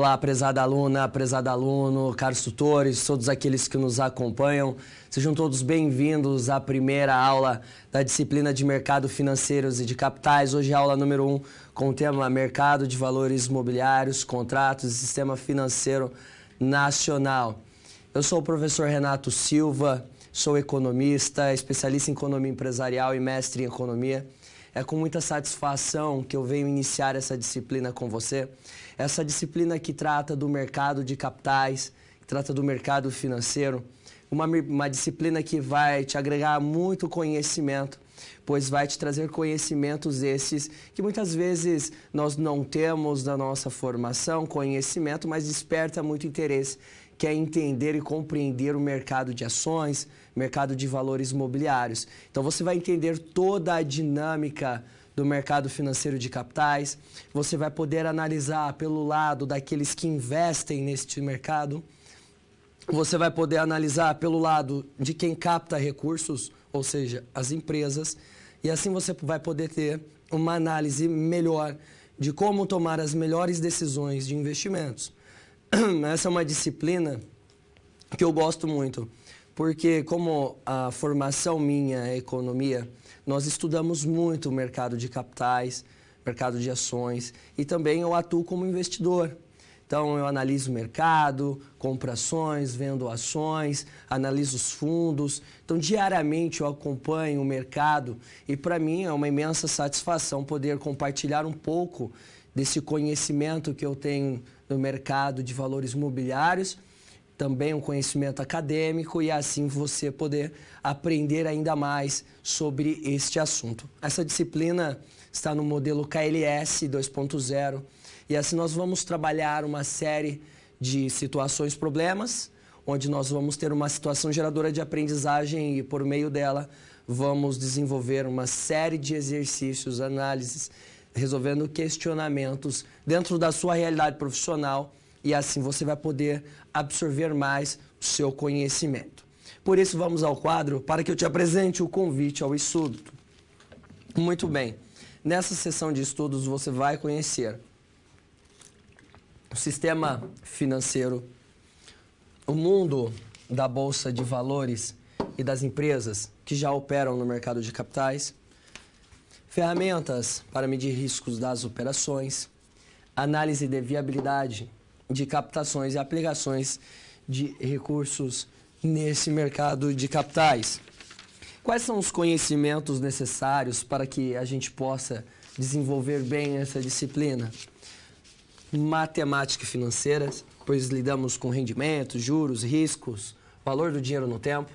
Olá, prezada aluna, prezado aluno, caros tutores, todos aqueles que nos acompanham. Sejam todos bem-vindos à primeira aula da disciplina de Mercado Financeiros e de Capitais. Hoje é a aula número 1 um, com o tema Mercado de Valores Imobiliários, Contratos e Sistema Financeiro Nacional. Eu sou o professor Renato Silva, sou economista, especialista em economia empresarial e mestre em economia. É com muita satisfação que eu venho iniciar essa disciplina com você. Essa disciplina que trata do mercado de capitais, que trata do mercado financeiro. Uma, uma disciplina que vai te agregar muito conhecimento, pois vai te trazer conhecimentos esses que muitas vezes nós não temos na nossa formação, conhecimento, mas desperta muito interesse, que é entender e compreender o mercado de ações, mercado de valores imobiliários. Então você vai entender toda a dinâmica do mercado financeiro de capitais, você vai poder analisar pelo lado daqueles que investem neste mercado, você vai poder analisar pelo lado de quem capta recursos, ou seja, as empresas, e assim você vai poder ter uma análise melhor de como tomar as melhores decisões de investimentos. Essa é uma disciplina que eu gosto muito porque como a formação minha é economia, nós estudamos muito o mercado de capitais, mercado de ações e também eu atuo como investidor. Então eu analiso o mercado, compro ações, vendo ações, analiso os fundos. Então diariamente eu acompanho o mercado e para mim é uma imensa satisfação poder compartilhar um pouco desse conhecimento que eu tenho no mercado de valores imobiliários também um conhecimento acadêmico e assim você poder aprender ainda mais sobre este assunto. Essa disciplina está no modelo KLS 2.0 e assim nós vamos trabalhar uma série de situações, problemas, onde nós vamos ter uma situação geradora de aprendizagem e por meio dela vamos desenvolver uma série de exercícios, análises, resolvendo questionamentos dentro da sua realidade profissional e assim você vai poder absorver mais o seu conhecimento. Por isso, vamos ao quadro para que eu te apresente o convite ao estudo. Muito bem, nessa sessão de estudos você vai conhecer o sistema financeiro, o mundo da bolsa de valores e das empresas que já operam no mercado de capitais, ferramentas para medir riscos das operações, análise de viabilidade de captações e aplicações de recursos nesse mercado de capitais. Quais são os conhecimentos necessários para que a gente possa desenvolver bem essa disciplina? Matemática financeira, pois lidamos com rendimentos, juros, riscos, valor do dinheiro no tempo.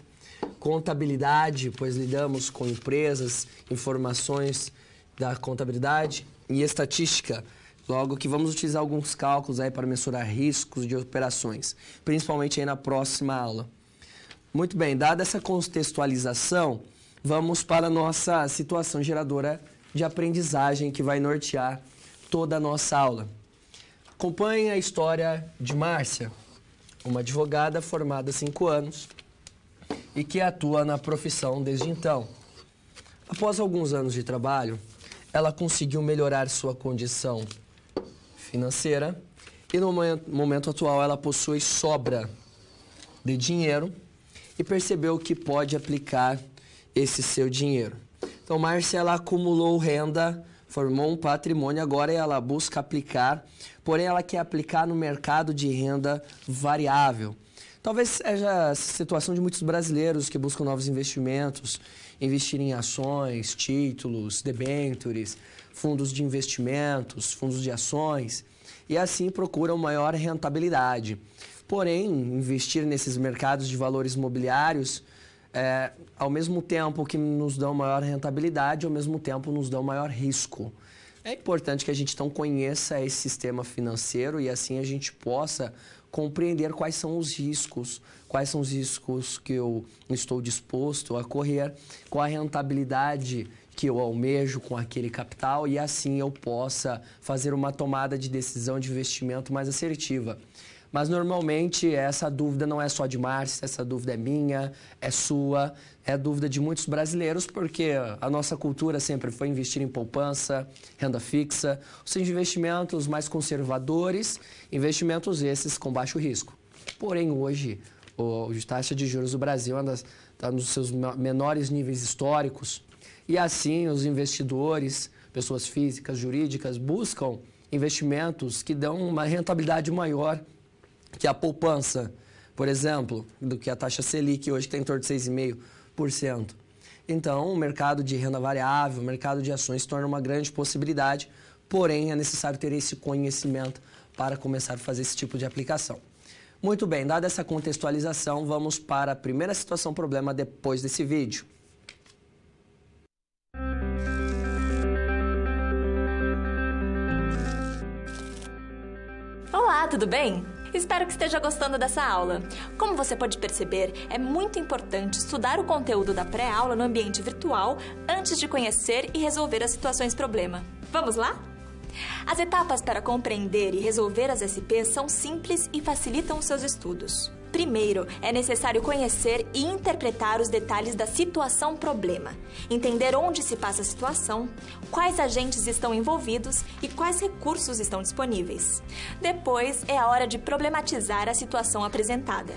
Contabilidade, pois lidamos com empresas, informações da contabilidade. E estatística, Logo que vamos utilizar alguns cálculos aí para mensurar riscos de operações, principalmente aí na próxima aula. Muito bem, dada essa contextualização, vamos para a nossa situação geradora de aprendizagem que vai nortear toda a nossa aula. Acompanhe a história de Márcia, uma advogada formada há cinco anos e que atua na profissão desde então. Após alguns anos de trabalho, ela conseguiu melhorar sua condição financeira e no momento atual ela possui sobra de dinheiro e percebeu que pode aplicar esse seu dinheiro. Então, Márcia, ela acumulou renda, formou um patrimônio, agora ela busca aplicar, porém ela quer aplicar no mercado de renda variável. Talvez seja a situação de muitos brasileiros que buscam novos investimentos, investir em ações, títulos, debêntures, fundos de investimentos, fundos de ações e assim procuram maior rentabilidade. Porém, investir nesses mercados de valores imobiliários, é, ao mesmo tempo que nos dão maior rentabilidade, ao mesmo tempo nos dão maior risco. É importante que a gente então conheça esse sistema financeiro e assim a gente possa compreender quais são os riscos, quais são os riscos que eu estou disposto a correr, qual a rentabilidade que eu almejo com aquele capital e assim eu possa fazer uma tomada de decisão de investimento mais assertiva. Mas normalmente essa dúvida não é só de Márcia, essa dúvida é minha, é sua, é dúvida de muitos brasileiros, porque a nossa cultura sempre foi investir em poupança, renda fixa, ou seja, investimentos mais conservadores, investimentos esses com baixo risco. Porém, hoje, a taxa de juros do Brasil está nos seus menores níveis históricos, e assim, os investidores, pessoas físicas, jurídicas, buscam investimentos que dão uma rentabilidade maior que a poupança, por exemplo, do que a taxa Selic, que hoje tá tem em torno de 6,5%. Então, o mercado de renda variável, o mercado de ações torna uma grande possibilidade, porém é necessário ter esse conhecimento para começar a fazer esse tipo de aplicação. Muito bem, dada essa contextualização, vamos para a primeira situação problema depois desse vídeo. Olá, tudo bem? Espero que esteja gostando dessa aula. Como você pode perceber, é muito importante estudar o conteúdo da pré-aula no ambiente virtual antes de conhecer e resolver as situações problema. Vamos lá? As etapas para compreender e resolver as SPs são simples e facilitam os seus estudos. Primeiro, é necessário conhecer e interpretar os detalhes da situação-problema, entender onde se passa a situação, quais agentes estão envolvidos e quais recursos estão disponíveis. Depois, é a hora de problematizar a situação apresentada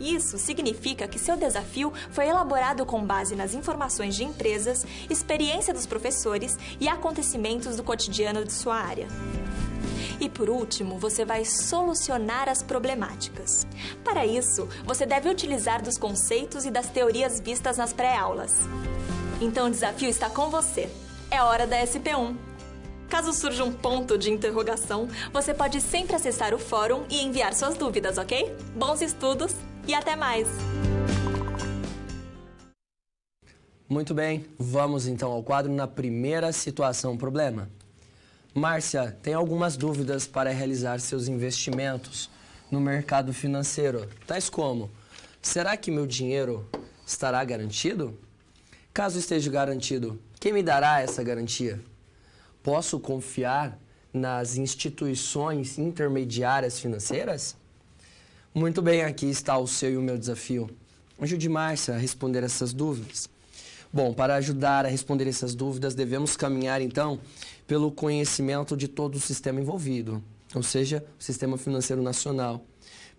isso significa que seu desafio foi elaborado com base nas informações de empresas, experiência dos professores e acontecimentos do cotidiano de sua área. E por último, você vai solucionar as problemáticas. Para isso, você deve utilizar dos conceitos e das teorias vistas nas pré-aulas. Então o desafio está com você. É hora da SP1. Caso surja um ponto de interrogação, você pode sempre acessar o fórum e enviar suas dúvidas, ok? Bons estudos! e até mais! Muito bem, vamos então ao quadro na primeira situação problema. Márcia tem algumas dúvidas para realizar seus investimentos no mercado financeiro, tais como: será que meu dinheiro estará garantido? Caso esteja garantido, quem me dará essa garantia? Posso confiar nas instituições intermediárias financeiras? Muito bem, aqui está o seu e o meu desafio. Ajude Márcia a responder essas dúvidas. Bom, para ajudar a responder essas dúvidas, devemos caminhar então pelo conhecimento de todo o sistema envolvido, ou seja, o sistema financeiro nacional.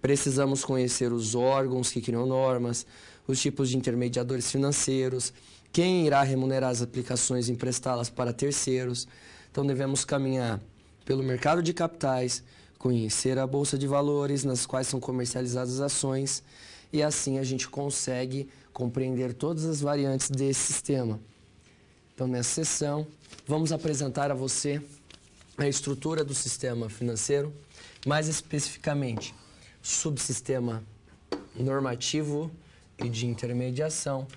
Precisamos conhecer os órgãos que criam normas, os tipos de intermediadores financeiros, quem irá remunerar as aplicações e emprestá-las para terceiros. Então devemos caminhar pelo mercado de capitais, conhecer a bolsa de valores, nas quais são comercializadas ações, e assim a gente consegue compreender todas as variantes desse sistema. Então, nessa sessão, vamos apresentar a você a estrutura do sistema financeiro, mais especificamente, subsistema normativo e de intermediação,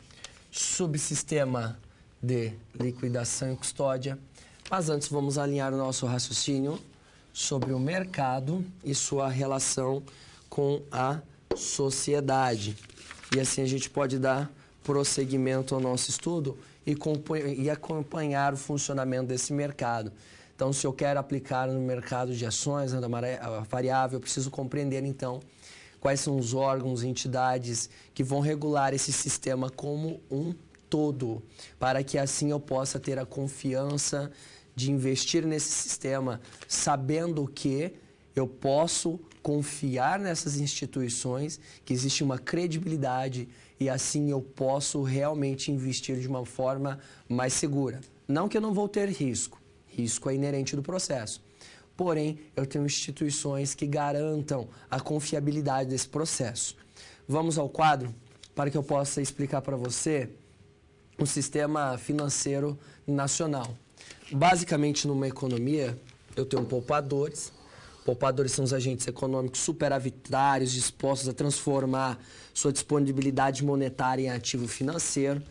subsistema de liquidação e custódia. Mas antes, vamos alinhar o nosso raciocínio sobre o mercado e sua relação com a sociedade. E assim a gente pode dar prosseguimento ao nosso estudo e acompanhar o funcionamento desse mercado. Então, se eu quero aplicar no mercado de ações, renda é, variável, eu preciso compreender então quais são os órgãos, entidades que vão regular esse sistema como um todo, para que assim eu possa ter a confiança de investir nesse sistema, sabendo que eu posso confiar nessas instituições, que existe uma credibilidade e assim eu posso realmente investir de uma forma mais segura. Não que eu não vou ter risco, risco é inerente do processo. Porém, eu tenho instituições que garantam a confiabilidade desse processo. Vamos ao quadro para que eu possa explicar para você o sistema financeiro nacional basicamente numa economia, eu tenho poupadores. Poupadores são os agentes econômicos superavitários dispostos a transformar sua disponibilidade monetária em ativo financeiro.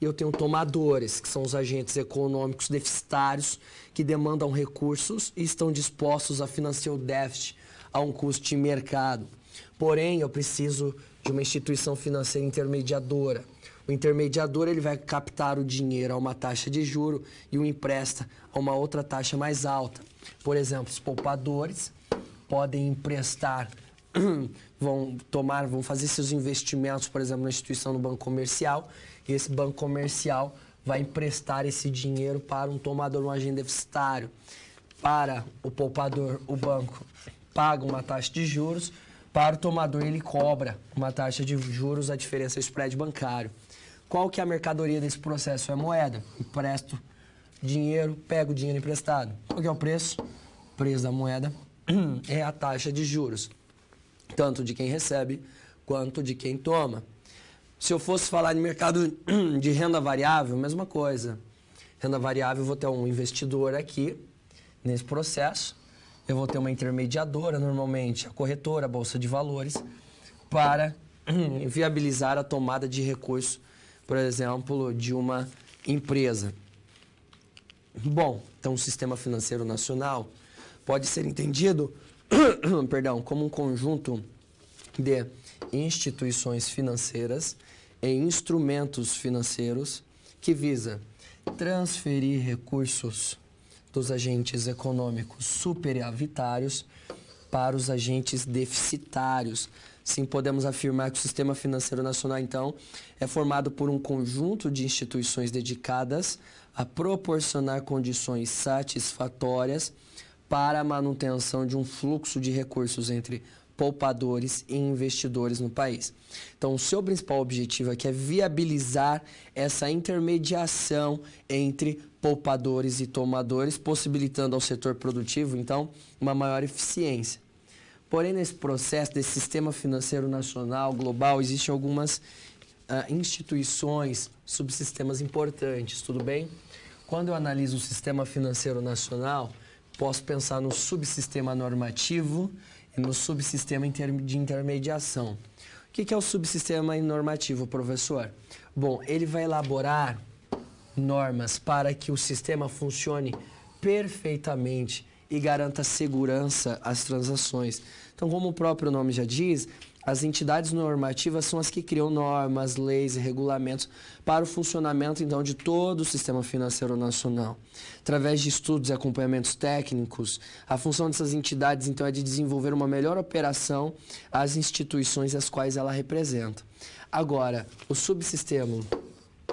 E eu tenho tomadores, que são os agentes econômicos deficitários que demandam recursos e estão dispostos a financiar o déficit a um custo de mercado. Porém, eu preciso de uma instituição financeira intermediadora o intermediador ele vai captar o dinheiro a uma taxa de juro e o empresta a uma outra taxa mais alta. Por exemplo, os poupadores podem emprestar, vão tomar, vão fazer seus investimentos, por exemplo, na instituição no banco comercial, e esse banco comercial vai emprestar esse dinheiro para um tomador, um agente deficitário. Para o poupador, o banco paga uma taxa de juros, para o tomador ele cobra uma taxa de juros, a diferença é o spread bancário. Qual que é a mercadoria desse processo? É moeda. Empresto dinheiro, pego dinheiro emprestado. Qual que é o preço? O preço da moeda é a taxa de juros, tanto de quem recebe quanto de quem toma. Se eu fosse falar de mercado de renda variável, mesma coisa. Renda variável, eu vou ter um investidor aqui nesse processo, eu vou ter uma intermediadora, normalmente a corretora, a bolsa de valores, para viabilizar a tomada de recurso por exemplo, de uma empresa. Bom, então o sistema financeiro nacional pode ser entendido, perdão, como um conjunto de instituições financeiras e instrumentos financeiros que visa transferir recursos dos agentes econômicos superavitários para os agentes deficitários, Sim, podemos afirmar que o sistema financeiro nacional, então, é formado por um conjunto de instituições dedicadas a proporcionar condições satisfatórias para a manutenção de um fluxo de recursos entre poupadores e investidores no país. Então, o seu principal objetivo aqui é viabilizar essa intermediação entre poupadores e tomadores, possibilitando ao setor produtivo, então, uma maior eficiência. Porém, nesse processo desse sistema financeiro nacional, global, existem algumas uh, instituições, subsistemas importantes, tudo bem? Quando eu analiso o sistema financeiro nacional, posso pensar no subsistema normativo e no subsistema de intermediação. O que é o subsistema normativo, professor? Bom, ele vai elaborar normas para que o sistema funcione perfeitamente e garanta segurança às transações. Então, como o próprio nome já diz, as entidades normativas são as que criam normas, leis e regulamentos para o funcionamento então de todo o sistema financeiro nacional. Através de estudos e acompanhamentos técnicos, a função dessas entidades então é de desenvolver uma melhor operação às instituições as quais ela representa. Agora, o subsistema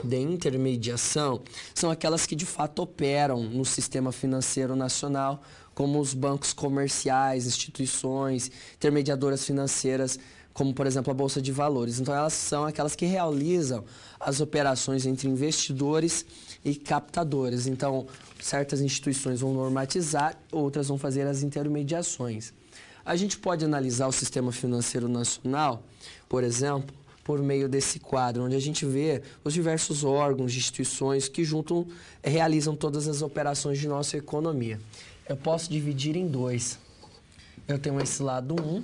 de intermediação são aquelas que de fato operam no sistema financeiro nacional como os bancos comerciais, instituições, intermediadoras financeiras, como por exemplo a Bolsa de Valores. Então elas são aquelas que realizam as operações entre investidores e captadores. Então certas instituições vão normatizar, outras vão fazer as intermediações. A gente pode analisar o sistema financeiro nacional, por exemplo, por meio desse quadro, onde a gente vê os diversos órgãos, instituições que juntam, realizam todas as operações de nossa economia eu posso dividir em dois. Eu tenho esse lado 1 um,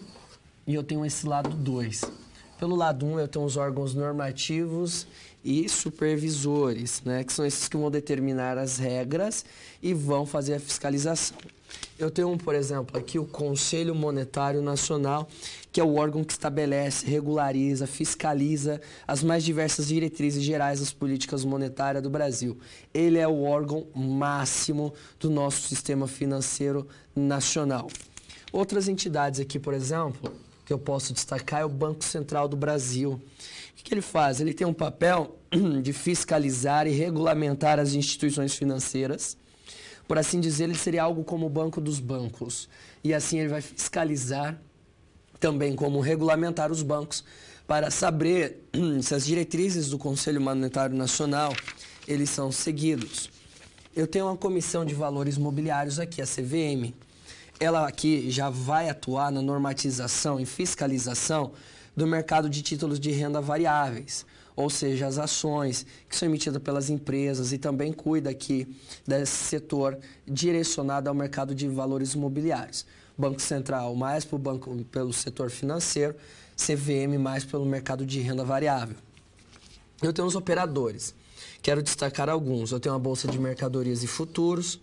e eu tenho esse lado 2. Pelo lado 1, um, eu tenho os órgãos normativos e supervisores, né, que são esses que vão determinar as regras e vão fazer a fiscalização. Eu tenho, um, por exemplo, aqui o Conselho Monetário Nacional, que é o órgão que estabelece, regulariza, fiscaliza as mais diversas diretrizes gerais das políticas monetárias do Brasil. Ele é o órgão máximo do nosso sistema financeiro nacional. Outras entidades aqui, por exemplo, que eu posso destacar é o Banco Central do Brasil. O que ele faz? Ele tem um papel de fiscalizar e regulamentar as instituições financeiras por assim dizer, ele seria algo como o banco dos bancos. E assim ele vai fiscalizar também como regulamentar os bancos para saber hum, se as diretrizes do Conselho Monetário Nacional eles são seguidos. Eu tenho uma comissão de valores mobiliários aqui, a CVM. Ela aqui já vai atuar na normatização e fiscalização do mercado de títulos de renda variáveis ou seja, as ações que são emitidas pelas empresas e também cuida aqui desse setor direcionado ao mercado de valores imobiliários. Banco Central mais pro banco, pelo setor financeiro, CVM mais pelo mercado de renda variável. Eu tenho os operadores. Quero destacar alguns. Eu tenho a Bolsa de Mercadorias e Futuros,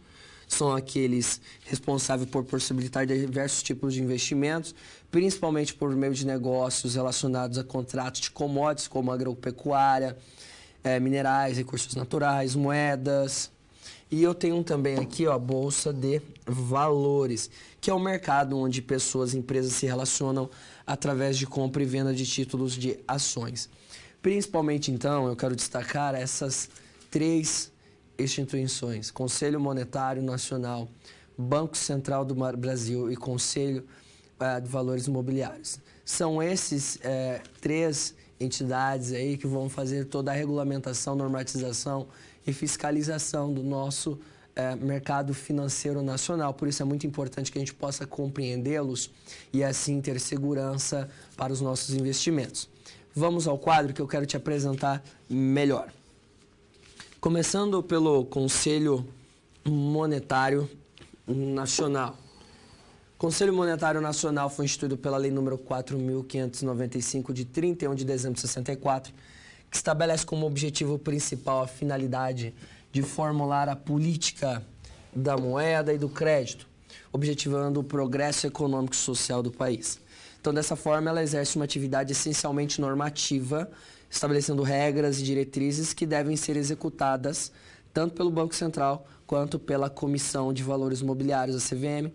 são aqueles responsáveis por possibilitar diversos tipos de investimentos, principalmente por meio de negócios relacionados a contratos de commodities, como agropecuária, é, minerais, recursos naturais, moedas. E eu tenho também aqui ó, a Bolsa de Valores, que é o um mercado onde pessoas e empresas se relacionam através de compra e venda de títulos de ações. Principalmente, então, eu quero destacar essas três instituições: Conselho Monetário Nacional, Banco Central do Brasil e Conselho é, de valores imobiliários. São esses é, três entidades aí que vão fazer toda a regulamentação, normatização e fiscalização do nosso é, mercado financeiro nacional. Por isso é muito importante que a gente possa compreendê-los e assim ter segurança para os nossos investimentos. Vamos ao quadro que eu quero te apresentar melhor. Começando pelo Conselho Monetário Nacional. Conselho Monetário Nacional foi instituído pela Lei nº 4.595, de 31 de dezembro de 64, que estabelece como objetivo principal a finalidade de formular a política da moeda e do crédito, objetivando o progresso econômico e social do país. Então, dessa forma, ela exerce uma atividade essencialmente normativa, estabelecendo regras e diretrizes que devem ser executadas tanto pelo Banco Central quanto pela Comissão de Valores Mobiliários, a CVM,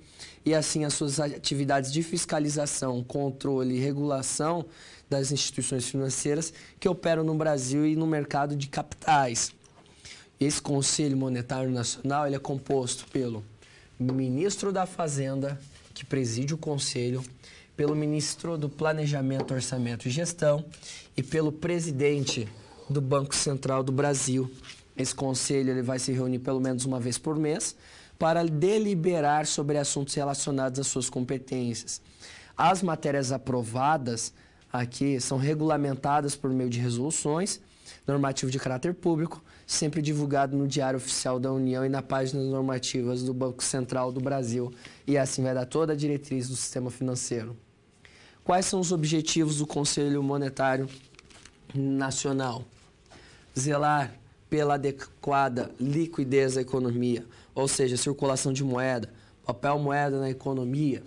e assim as suas atividades de fiscalização, controle e regulação das instituições financeiras que operam no Brasil e no mercado de capitais. Esse Conselho Monetário Nacional ele é composto pelo ministro da Fazenda, que preside o Conselho, pelo ministro do Planejamento, Orçamento e Gestão e pelo presidente do Banco Central do Brasil. Esse conselho ele vai se reunir pelo menos uma vez por mês para deliberar sobre assuntos relacionados às suas competências. As matérias aprovadas aqui são regulamentadas por meio de resoluções, normativo de caráter público, sempre divulgado no Diário Oficial da União e na página normativas do Banco Central do Brasil. E assim vai dar toda a diretriz do sistema financeiro. Quais são os objetivos do Conselho Monetário Nacional? Zelar pela adequada liquidez da economia, ou seja, circulação de moeda, papel moeda na economia,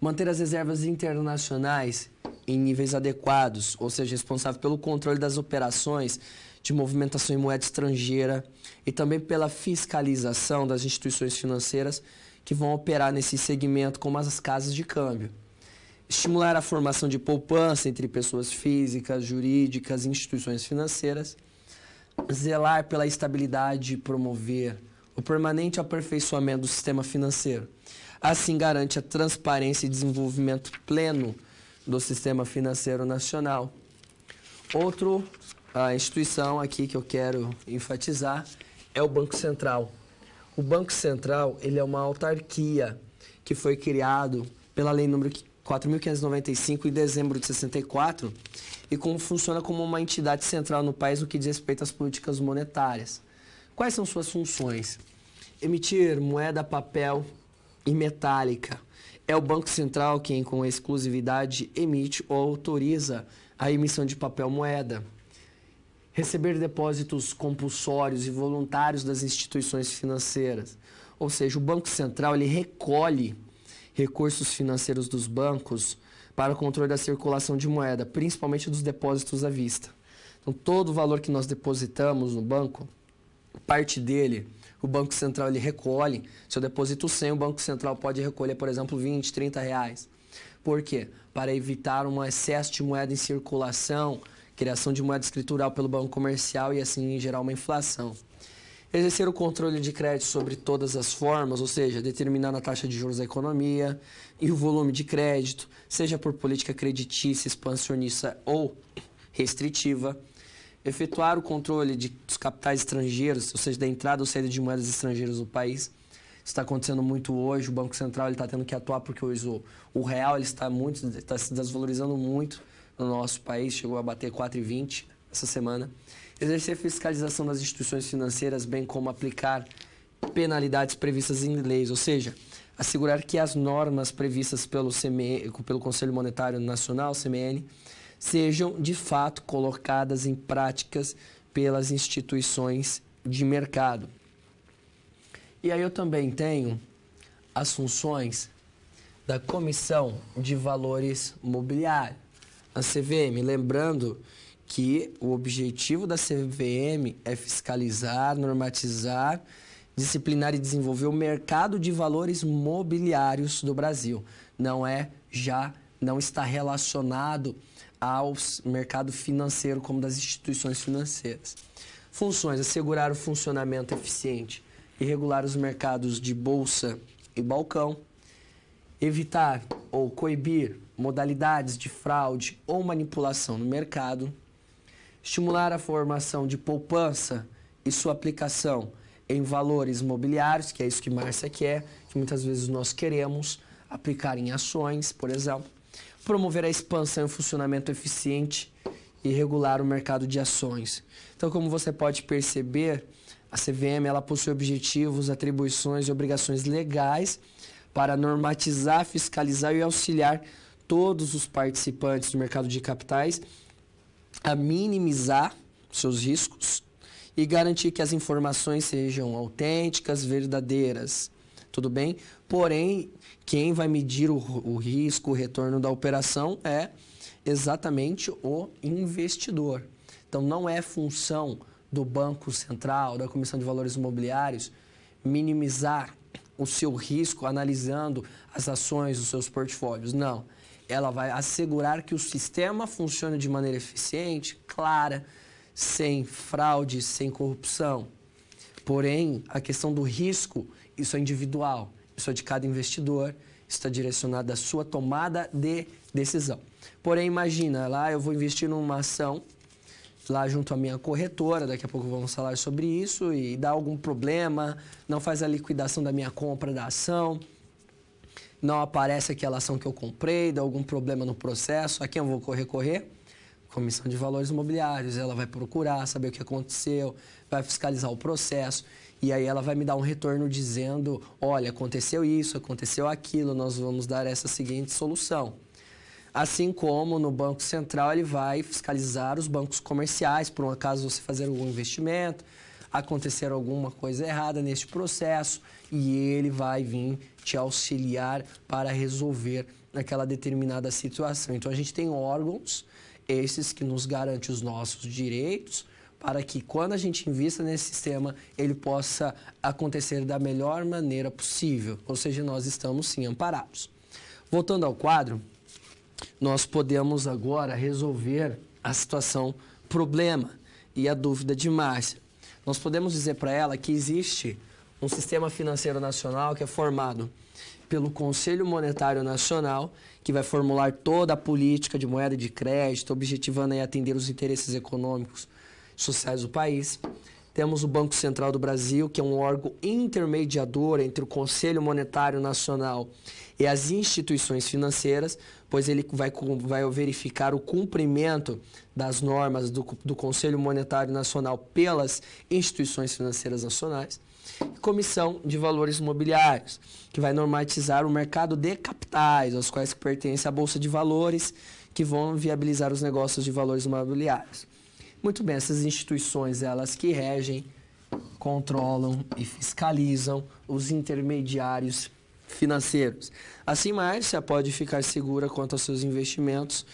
manter as reservas internacionais em níveis adequados, ou seja, responsável pelo controle das operações de movimentação em moeda estrangeira e também pela fiscalização das instituições financeiras que vão operar nesse segmento, como as casas de câmbio. Estimular a formação de poupança entre pessoas físicas, jurídicas e instituições financeiras. Zelar pela estabilidade e promover o permanente aperfeiçoamento do sistema financeiro. Assim garante a transparência e desenvolvimento pleno do sistema financeiro nacional. Outro a instituição aqui que eu quero enfatizar é o Banco Central. O Banco Central, ele é uma autarquia que foi criado pela lei número 4.595 em dezembro de 64 e como funciona como uma entidade central no país no que diz respeito às políticas monetárias. Quais são suas funções? Emitir moeda, papel e metálica. É o Banco Central quem, com exclusividade, emite ou autoriza a emissão de papel moeda. Receber depósitos compulsórios e voluntários das instituições financeiras. Ou seja, o Banco Central ele recolhe recursos financeiros dos bancos para o controle da circulação de moeda, principalmente dos depósitos à vista. Então, todo o valor que nós depositamos no banco, parte dele o Banco Central ele recolhe. Se eu deposito 100, o Banco Central pode recolher, por exemplo, 20, 30 reais. Por quê? Para evitar um excesso de moeda em circulação, criação de moeda escritural pelo banco comercial e assim gerar uma inflação. Exercer o controle de crédito sobre todas as formas, ou seja, determinar a taxa de juros da economia e o volume de crédito, seja por política creditícia, expansionista ou restritiva efetuar o controle de, dos capitais estrangeiros, ou seja, da entrada ou saída de moedas estrangeiras no país. Isso está acontecendo muito hoje. O Banco Central está tendo que atuar porque hoje o, o real ele está muito está se desvalorizando muito no nosso país. Chegou a bater 4,20 essa semana. Exercer fiscalização das instituições financeiras, bem como aplicar penalidades previstas em leis, ou seja, assegurar que as normas previstas pelo, CME, pelo Conselho Monetário Nacional, CMN, sejam de fato colocadas em práticas pelas instituições de mercado. E aí eu também tenho as funções da Comissão de Valores Mobiliários, a CVM, lembrando que o objetivo da CVM é fiscalizar, normatizar, disciplinar e desenvolver o mercado de valores mobiliários do Brasil. Não é já não está relacionado ao mercado financeiro, como das instituições financeiras. Funções: assegurar o funcionamento eficiente e regular os mercados de bolsa e balcão, evitar ou coibir modalidades de fraude ou manipulação no mercado, estimular a formação de poupança e sua aplicação em valores imobiliários, que é isso que Márcia quer, que muitas vezes nós queremos aplicar em ações, por exemplo, promover a expansão e o funcionamento eficiente e regular o mercado de ações. Então, como você pode perceber, a CVM ela possui objetivos, atribuições e obrigações legais para normatizar, fiscalizar e auxiliar todos os participantes do mercado de capitais a minimizar seus riscos e garantir que as informações sejam autênticas, verdadeiras. Tudo bem? Porém, quem vai medir o, o risco, o retorno da operação é exatamente o investidor. Então, não é função do Banco Central, da Comissão de Valores Imobiliários, minimizar o seu risco analisando as ações, os seus portfólios. Não. Ela vai assegurar que o sistema funcione de maneira eficiente, clara, sem fraude, sem corrupção. Porém, a questão do risco, isso é individual só de cada investidor, está direcionado à sua tomada de decisão. Porém, imagina, lá eu vou investir numa ação, lá junto à minha corretora, daqui a pouco vamos falar sobre isso, e dá algum problema, não faz a liquidação da minha compra da ação, não aparece aquela ação que eu comprei, dá algum problema no processo, a quem eu vou correr, correr? Comissão de Valores Imobiliários, ela vai procurar saber o que aconteceu, vai fiscalizar o processo. E aí ela vai me dar um retorno dizendo: olha, aconteceu isso, aconteceu aquilo, nós vamos dar essa seguinte solução. Assim como no Banco Central ele vai fiscalizar os bancos comerciais, por um acaso você fazer algum investimento, acontecer alguma coisa errada neste processo, e ele vai vir te auxiliar para resolver aquela determinada situação. Então a gente tem órgãos, esses que nos garantem os nossos direitos, para que quando a gente invista nesse sistema, ele possa acontecer da melhor maneira possível. Ou seja, nós estamos sim amparados. Voltando ao quadro, nós podemos agora resolver a situação problema e a dúvida de Márcia. Nós podemos dizer para ela que existe um sistema financeiro nacional que é formado pelo Conselho Monetário Nacional, que vai formular toda a política de moeda de crédito, objetivando aí atender os interesses econômicos sociais do país. Temos o Banco Central do Brasil, que é um órgão intermediador entre o Conselho Monetário Nacional e as instituições financeiras, pois ele vai, vai verificar o cumprimento das normas do, do Conselho Monetário Nacional pelas instituições financeiras nacionais. Comissão de Valores Imobiliários, que vai normatizar o mercado de capitais, aos quais pertence a Bolsa de Valores, que vão viabilizar os negócios de valores imobiliários. Muito bem, essas instituições, elas que regem, controlam e fiscalizam os intermediários financeiros. Assim, Márcia pode ficar segura quanto aos seus investimentos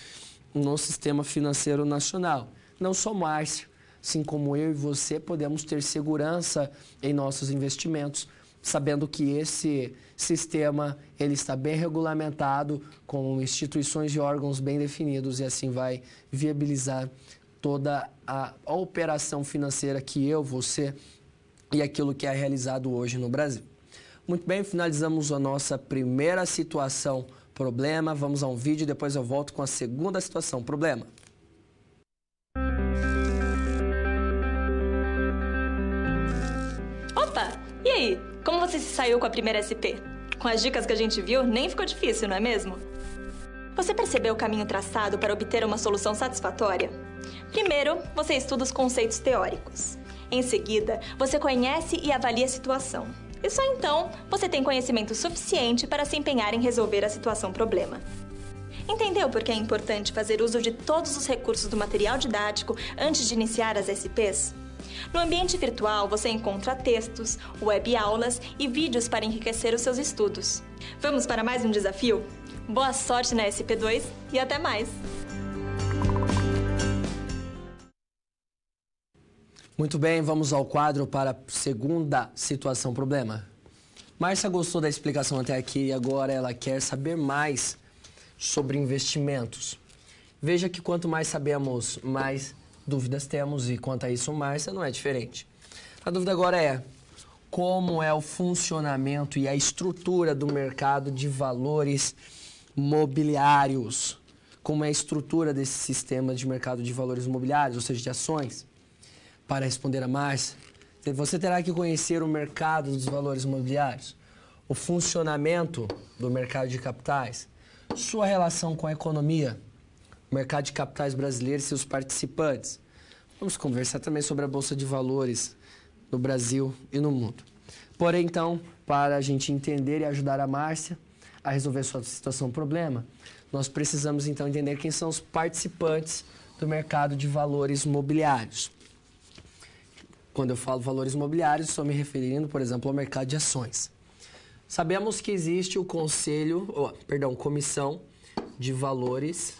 no sistema financeiro nacional. Não só Márcia, assim como eu e você, podemos ter segurança em nossos investimentos, sabendo que esse sistema ele está bem regulamentado, com instituições e órgãos bem definidos e assim vai viabilizar toda a, a operação financeira que eu, você e aquilo que é realizado hoje no Brasil. Muito bem, finalizamos a nossa primeira situação problema. Vamos a um vídeo e depois eu volto com a segunda situação problema. Opa! E aí? Como você se saiu com a primeira SP? Com as dicas que a gente viu, nem ficou difícil, não é mesmo? Você percebeu o caminho traçado para obter uma solução satisfatória? Primeiro, você estuda os conceitos teóricos. Em seguida, você conhece e avalia a situação. E só então você tem conhecimento suficiente para se empenhar em resolver a situação-problema. Entendeu por que é importante fazer uso de todos os recursos do material didático antes de iniciar as SPs? No ambiente virtual, você encontra textos, web aulas e vídeos para enriquecer os seus estudos. Vamos para mais um desafio? Boa sorte na SP2 e até mais! Muito bem, vamos ao quadro para a segunda situação problema. Márcia gostou da explicação até aqui e agora ela quer saber mais sobre investimentos. Veja que quanto mais sabemos, mais dúvidas temos e quanto a isso, Márcia não é diferente. A dúvida agora é como é o funcionamento e a estrutura do mercado de valores mobiliários. Como é a estrutura desse sistema de mercado de valores mobiliários, ou seja, de ações. Para responder a mais, você terá que conhecer o mercado dos valores imobiliários, o funcionamento do mercado de capitais, sua relação com a economia, o mercado de capitais brasileiro e seus participantes. Vamos conversar também sobre a bolsa de valores no Brasil e no mundo. Porém, então, para a gente entender e ajudar a Márcia a resolver sua situação problema, nós precisamos então entender quem são os participantes do mercado de valores imobiliários. Quando eu falo valores imobiliários, estou me referindo, por exemplo, ao mercado de ações. Sabemos que existe o conselho, oh, perdão, comissão de valores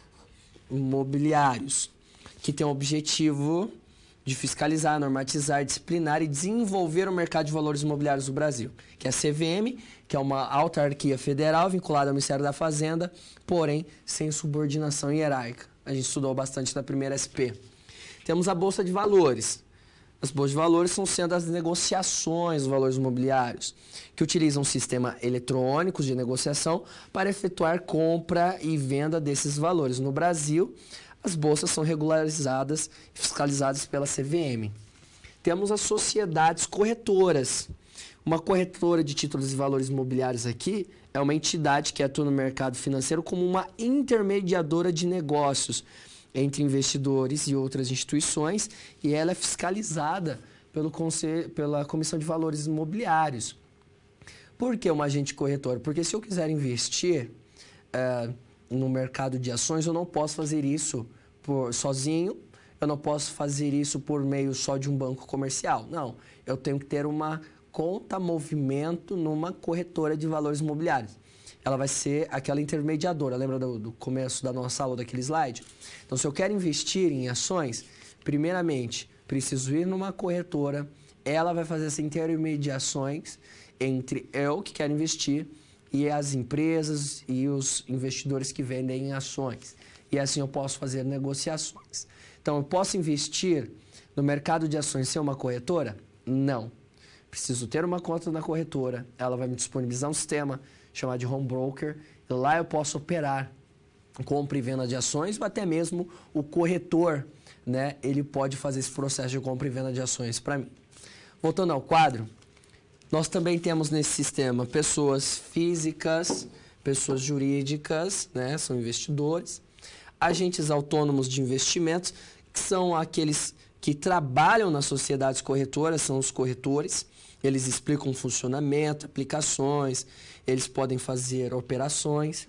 imobiliários, que tem o objetivo de fiscalizar, normatizar, disciplinar e desenvolver o mercado de valores imobiliários do Brasil, que é a CVM, que é uma autarquia federal vinculada ao Ministério da Fazenda, porém sem subordinação hierárquica. A gente estudou bastante na primeira SP. Temos a Bolsa de Valores, os bons valores são sendo as negociações dos valores imobiliários, que utilizam sistema eletrônicos de negociação para efetuar compra e venda desses valores. No Brasil, as bolsas são regularizadas e fiscalizadas pela CVM. Temos as sociedades corretoras. Uma corretora de títulos e valores imobiliários aqui é uma entidade que atua no mercado financeiro como uma intermediadora de negócios entre investidores e outras instituições e ela é fiscalizada pelo conselho, pela Comissão de Valores Imobiliários. Por que um agente corretor? Porque se eu quiser investir é, no mercado de ações, eu não posso fazer isso por, sozinho, eu não posso fazer isso por meio só de um banco comercial. Não, eu tenho que ter uma conta movimento numa corretora de valores imobiliários ela vai ser aquela intermediadora. Lembra do, do começo da nossa aula, daquele slide? Então, se eu quero investir em ações, primeiramente, preciso ir numa corretora, ela vai fazer essas intermediações entre eu que quero investir e as empresas e os investidores que vendem ações. E assim eu posso fazer negociações. Então, eu posso investir no mercado de ações sem uma corretora? Não. Preciso ter uma conta na corretora, ela vai me disponibilizar um sistema, chamado de home broker. Então, lá eu posso operar compra e venda de ações, ou até mesmo o corretor, né? Ele pode fazer esse processo de compra e venda de ações para mim. Voltando ao quadro, nós também temos nesse sistema pessoas físicas, pessoas jurídicas, né? São investidores, agentes autônomos de investimentos, que são aqueles que trabalham nas sociedades corretoras, são os corretores, eles explicam o funcionamento, aplicações, eles podem fazer operações.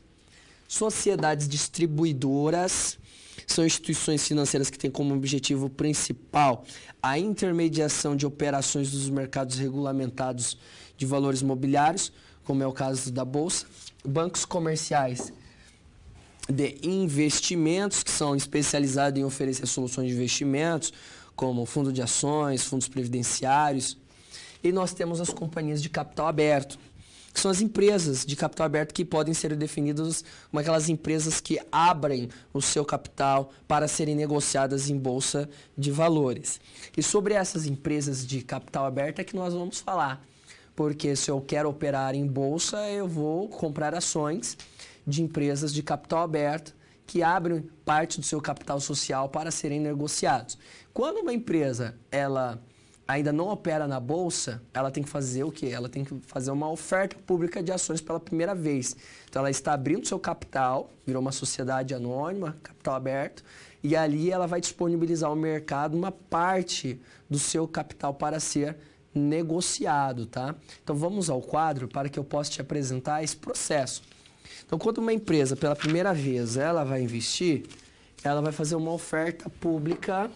Sociedades distribuidoras são instituições financeiras que têm como objetivo principal a intermediação de operações dos mercados regulamentados de valores mobiliários, como é o caso da Bolsa. Bancos comerciais de investimentos, que são especializados em oferecer soluções de investimentos, como fundo de ações, fundos previdenciários, e nós temos as companhias de capital aberto, que são as empresas de capital aberto que podem ser definidas como aquelas empresas que abrem o seu capital para serem negociadas em bolsa de valores. E sobre essas empresas de capital aberto é que nós vamos falar. Porque se eu quero operar em bolsa, eu vou comprar ações de empresas de capital aberto que abrem parte do seu capital social para serem negociados. Quando uma empresa ela ainda não opera na bolsa, ela tem que fazer o quê? Ela tem que fazer uma oferta pública de ações pela primeira vez. Então ela está abrindo seu capital, virou uma sociedade anônima, capital aberto, e ali ela vai disponibilizar ao mercado uma parte do seu capital para ser negociado, tá? Então vamos ao quadro para que eu possa te apresentar esse processo. Então quando uma empresa pela primeira vez ela vai investir, ela vai fazer uma oferta pública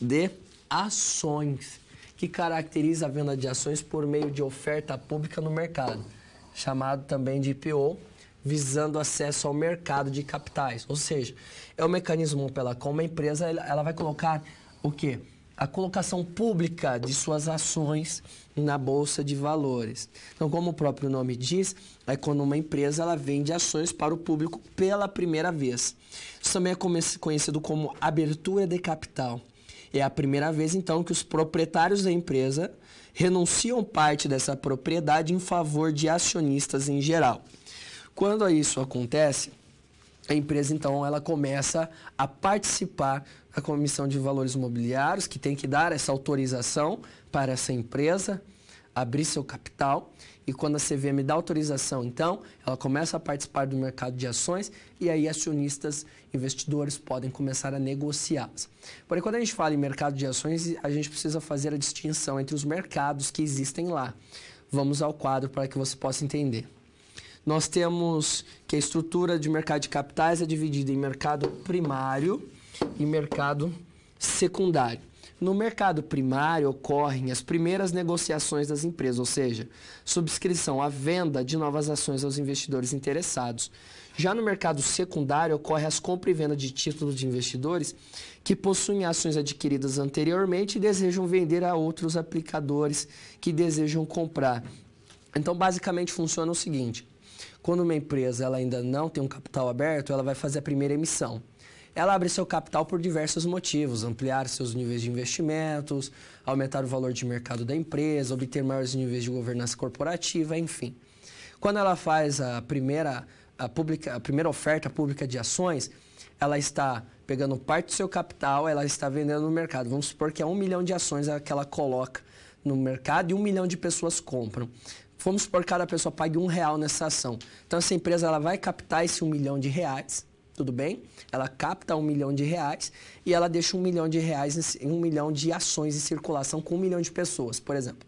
de ações, que caracteriza a venda de ações por meio de oferta pública no mercado, chamado também de IPO, visando acesso ao mercado de capitais. Ou seja, é o um mecanismo pela qual uma empresa ela vai colocar o quê? A colocação pública de suas ações na bolsa de valores. Então, como o próprio nome diz, é quando uma empresa ela vende ações para o público pela primeira vez. Isso também é conhecido como abertura de capital. É a primeira vez, então, que os proprietários da empresa renunciam parte dessa propriedade em favor de acionistas em geral. Quando isso acontece, a empresa então ela começa a participar da comissão de valores imobiliários que tem que dar essa autorização para essa empresa abrir seu capital e quando a CVM dá autorização, então, ela começa a participar do mercado de ações e aí acionistas, investidores podem começar a negociá-las. Porém, quando a gente fala em mercado de ações, a gente precisa fazer a distinção entre os mercados que existem lá. Vamos ao quadro para que você possa entender. Nós temos que a estrutura de mercado de capitais é dividida em mercado primário e mercado secundário. No mercado primário ocorrem as primeiras negociações das empresas, ou seja, subscrição à venda de novas ações aos investidores interessados. Já no mercado secundário ocorre as compra e venda de títulos de investidores que possuem ações adquiridas anteriormente e desejam vender a outros aplicadores que desejam comprar. Então, basicamente funciona o seguinte: quando uma empresa ela ainda não tem um capital aberto, ela vai fazer a primeira emissão ela abre seu capital por diversos motivos: ampliar seus níveis de investimentos, aumentar o valor de mercado da empresa, obter maiores níveis de governança corporativa, enfim. Quando ela faz a primeira, a publica, a primeira oferta pública de ações, ela está pegando parte do seu capital, ela está vendendo no mercado. Vamos supor que é um milhão de ações que ela coloca no mercado e um milhão de pessoas compram. Vamos supor que cada pessoa pague um real nessa ação. Então, essa empresa ela vai captar esse um milhão de reais, tudo bem? ela capta um milhão de reais e ela deixa um milhão de reais, em um milhão de ações em circulação com um milhão de pessoas, por exemplo.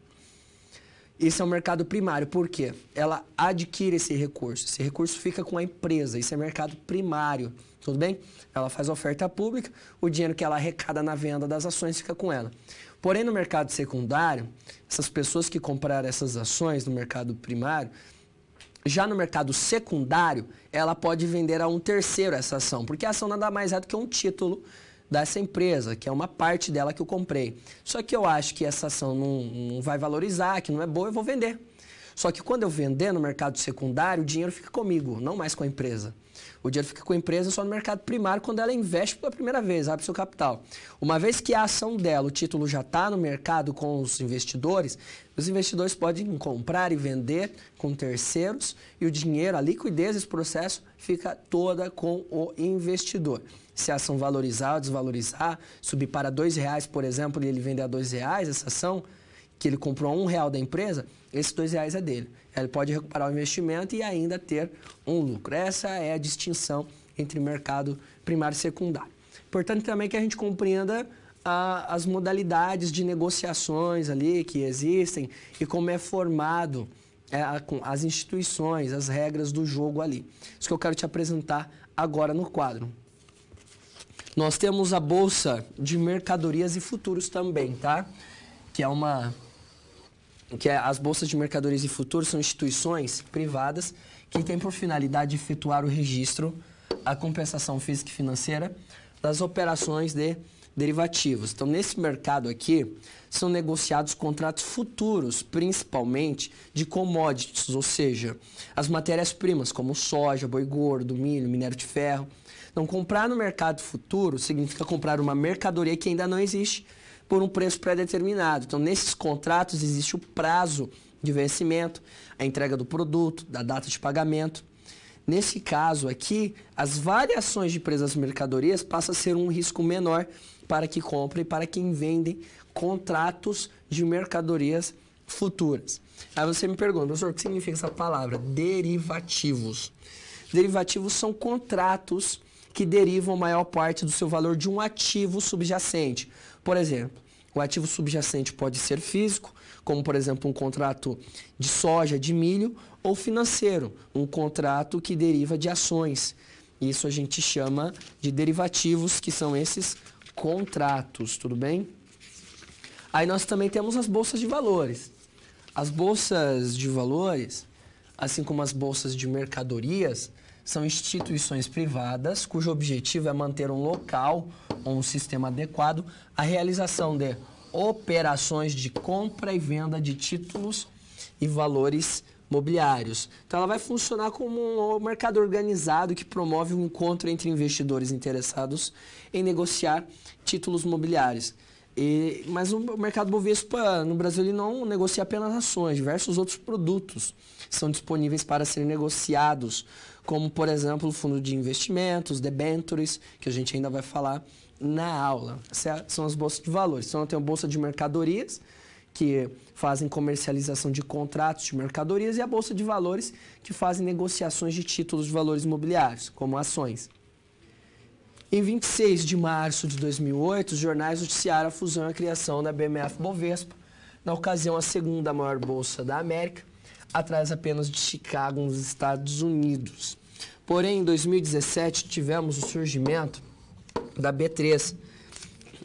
Isso é o um mercado primário, por quê? Ela adquire esse recurso, esse recurso fica com a empresa, isso é mercado primário, tudo bem? Ela faz oferta pública, o dinheiro que ela arrecada na venda das ações fica com ela. Porém, no mercado secundário, essas pessoas que compraram essas ações no mercado primário, já no mercado secundário, ela pode vender a um terceiro essa ação, porque a ação nada mais é do que um título dessa empresa, que é uma parte dela que eu comprei. Só que eu acho que essa ação não, não vai valorizar, que não é boa, eu vou vender. Só que quando eu vender no mercado secundário, o dinheiro fica comigo, não mais com a empresa. O dinheiro fica com a empresa só no mercado primário quando ela investe pela primeira vez, abre seu capital. Uma vez que a ação dela, o título já está no mercado com os investidores, os investidores podem comprar e vender com terceiros e o dinheiro, a liquidez desse processo fica toda com o investidor. Se a ação valorizar ou desvalorizar, subir para R$ reais, por exemplo, e ele vender a R$ reais essa ação, que ele comprou um real da empresa, esses dois reais é dele. Ele pode recuperar o investimento e ainda ter um lucro. Essa é a distinção entre mercado primário e secundário. Importante também que a gente compreenda as modalidades de negociações ali que existem e como é formado é, com as instituições, as regras do jogo ali. Isso que eu quero te apresentar agora no quadro. Nós temos a bolsa de mercadorias e futuros também, tá? Que é uma que é, as bolsas de mercadorias e futuros são instituições privadas que têm por finalidade efetuar o registro, a compensação física e financeira das operações de derivativos. Então, nesse mercado aqui, são negociados contratos futuros, principalmente de commodities, ou seja, as matérias-primas como soja, boi gordo, milho, minério de ferro. Então, comprar no mercado futuro significa comprar uma mercadoria que ainda não existe por um preço pré-determinado. Então, nesses contratos existe o prazo de vencimento, a entrega do produto, da data de pagamento. Nesse caso aqui, as variações de preço das mercadorias passa a ser um risco menor para que compra e para quem vende contratos de mercadorias futuras. Aí você me pergunta, professor, o que significa essa palavra? Derivativos. Derivativos são contratos que derivam a maior parte do seu valor de um ativo subjacente. Por exemplo, o ativo subjacente pode ser físico, como por exemplo um contrato de soja, de milho, ou financeiro, um contrato que deriva de ações. Isso a gente chama de derivativos, que são esses contratos, tudo bem? Aí nós também temos as bolsas de valores. As bolsas de valores, assim como as bolsas de mercadorias, são instituições privadas cujo objetivo é manter um local ou um sistema adequado à realização de operações de compra e venda de títulos e valores mobiliários. Então ela vai funcionar como um mercado organizado que promove um encontro entre investidores interessados em negociar títulos mobiliários. E, mas o mercado Bovespa no Brasil ele não negocia apenas ações, diversos outros produtos são disponíveis para serem negociados como por exemplo o fundo de investimentos, debentures, que a gente ainda vai falar na aula. São as bolsas de valores. Então eu tenho bolsa de mercadorias, que fazem comercialização de contratos de mercadorias, e a bolsa de valores, que fazem negociações de títulos de valores imobiliários, como ações. Em 26 de março de 2008, os jornais noticiaram a fusão e a criação da BMF Bovespa, na ocasião a segunda maior bolsa da América atrás apenas de Chicago, nos Estados Unidos. Porém, em 2017 tivemos o surgimento da B3.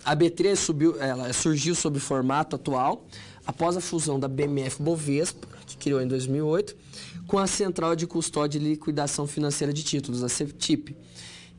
A B3 subiu, ela surgiu sob o formato atual após a fusão da BMF Bovespa, que criou em 2008, com a Central de Custódia e Liquidação Financeira de Títulos, a CETIP.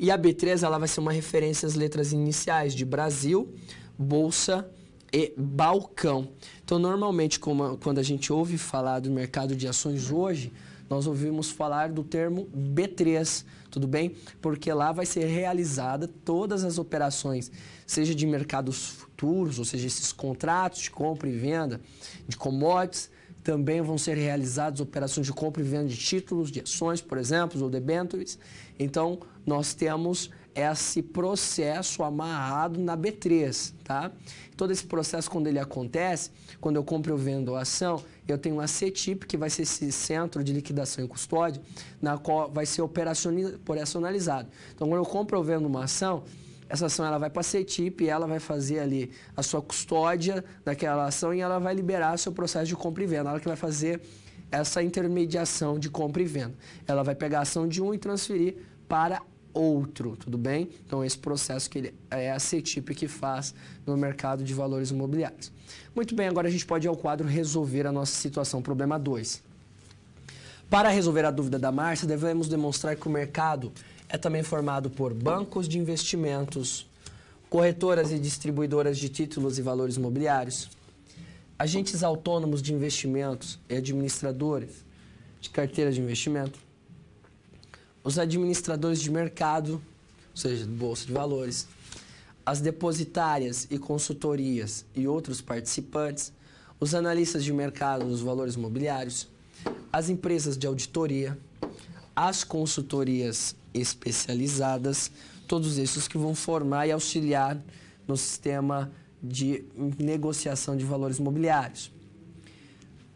E a B3 ela vai ser uma referência às letras iniciais de Brasil, Bolsa e balcão. Então, normalmente, como, quando a gente ouve falar do mercado de ações hoje, nós ouvimos falar do termo B3, tudo bem? Porque lá vai ser realizada todas as operações, seja de mercados futuros, ou seja, esses contratos de compra e venda de commodities, também vão ser realizadas operações de compra e venda de títulos, de ações, por exemplo, ou debêntures. Então, nós temos é esse processo amarrado na B3, tá? Todo esse processo, quando ele acontece, quando eu compro ou vendo a ação, eu tenho uma CETIP, que vai ser esse centro de liquidação e custódia, na qual vai ser operacionalizado. Então, quando eu compro ou vendo uma ação, essa ação ela vai para a CETIP e ela vai fazer ali a sua custódia daquela ação e ela vai liberar seu processo de compra e venda. Ela que vai fazer essa intermediação de compra e venda. Ela vai pegar a ação de um e transferir para outro, tudo bem? Então, esse processo que ele, é a CETIP que faz no mercado de valores imobiliários. Muito bem, agora a gente pode ir ao quadro resolver a nossa situação, problema 2. Para resolver a dúvida da Márcia, devemos demonstrar que o mercado é também formado por bancos de investimentos, corretoras e distribuidoras de títulos e valores imobiliários, agentes autônomos de investimentos e administradores de carteiras de investimento, os administradores de mercado, ou seja, bolso de valores, as depositárias e consultorias e outros participantes, os analistas de mercado dos valores imobiliários, as empresas de auditoria, as consultorias especializadas, todos esses que vão formar e auxiliar no sistema de negociação de valores imobiliários.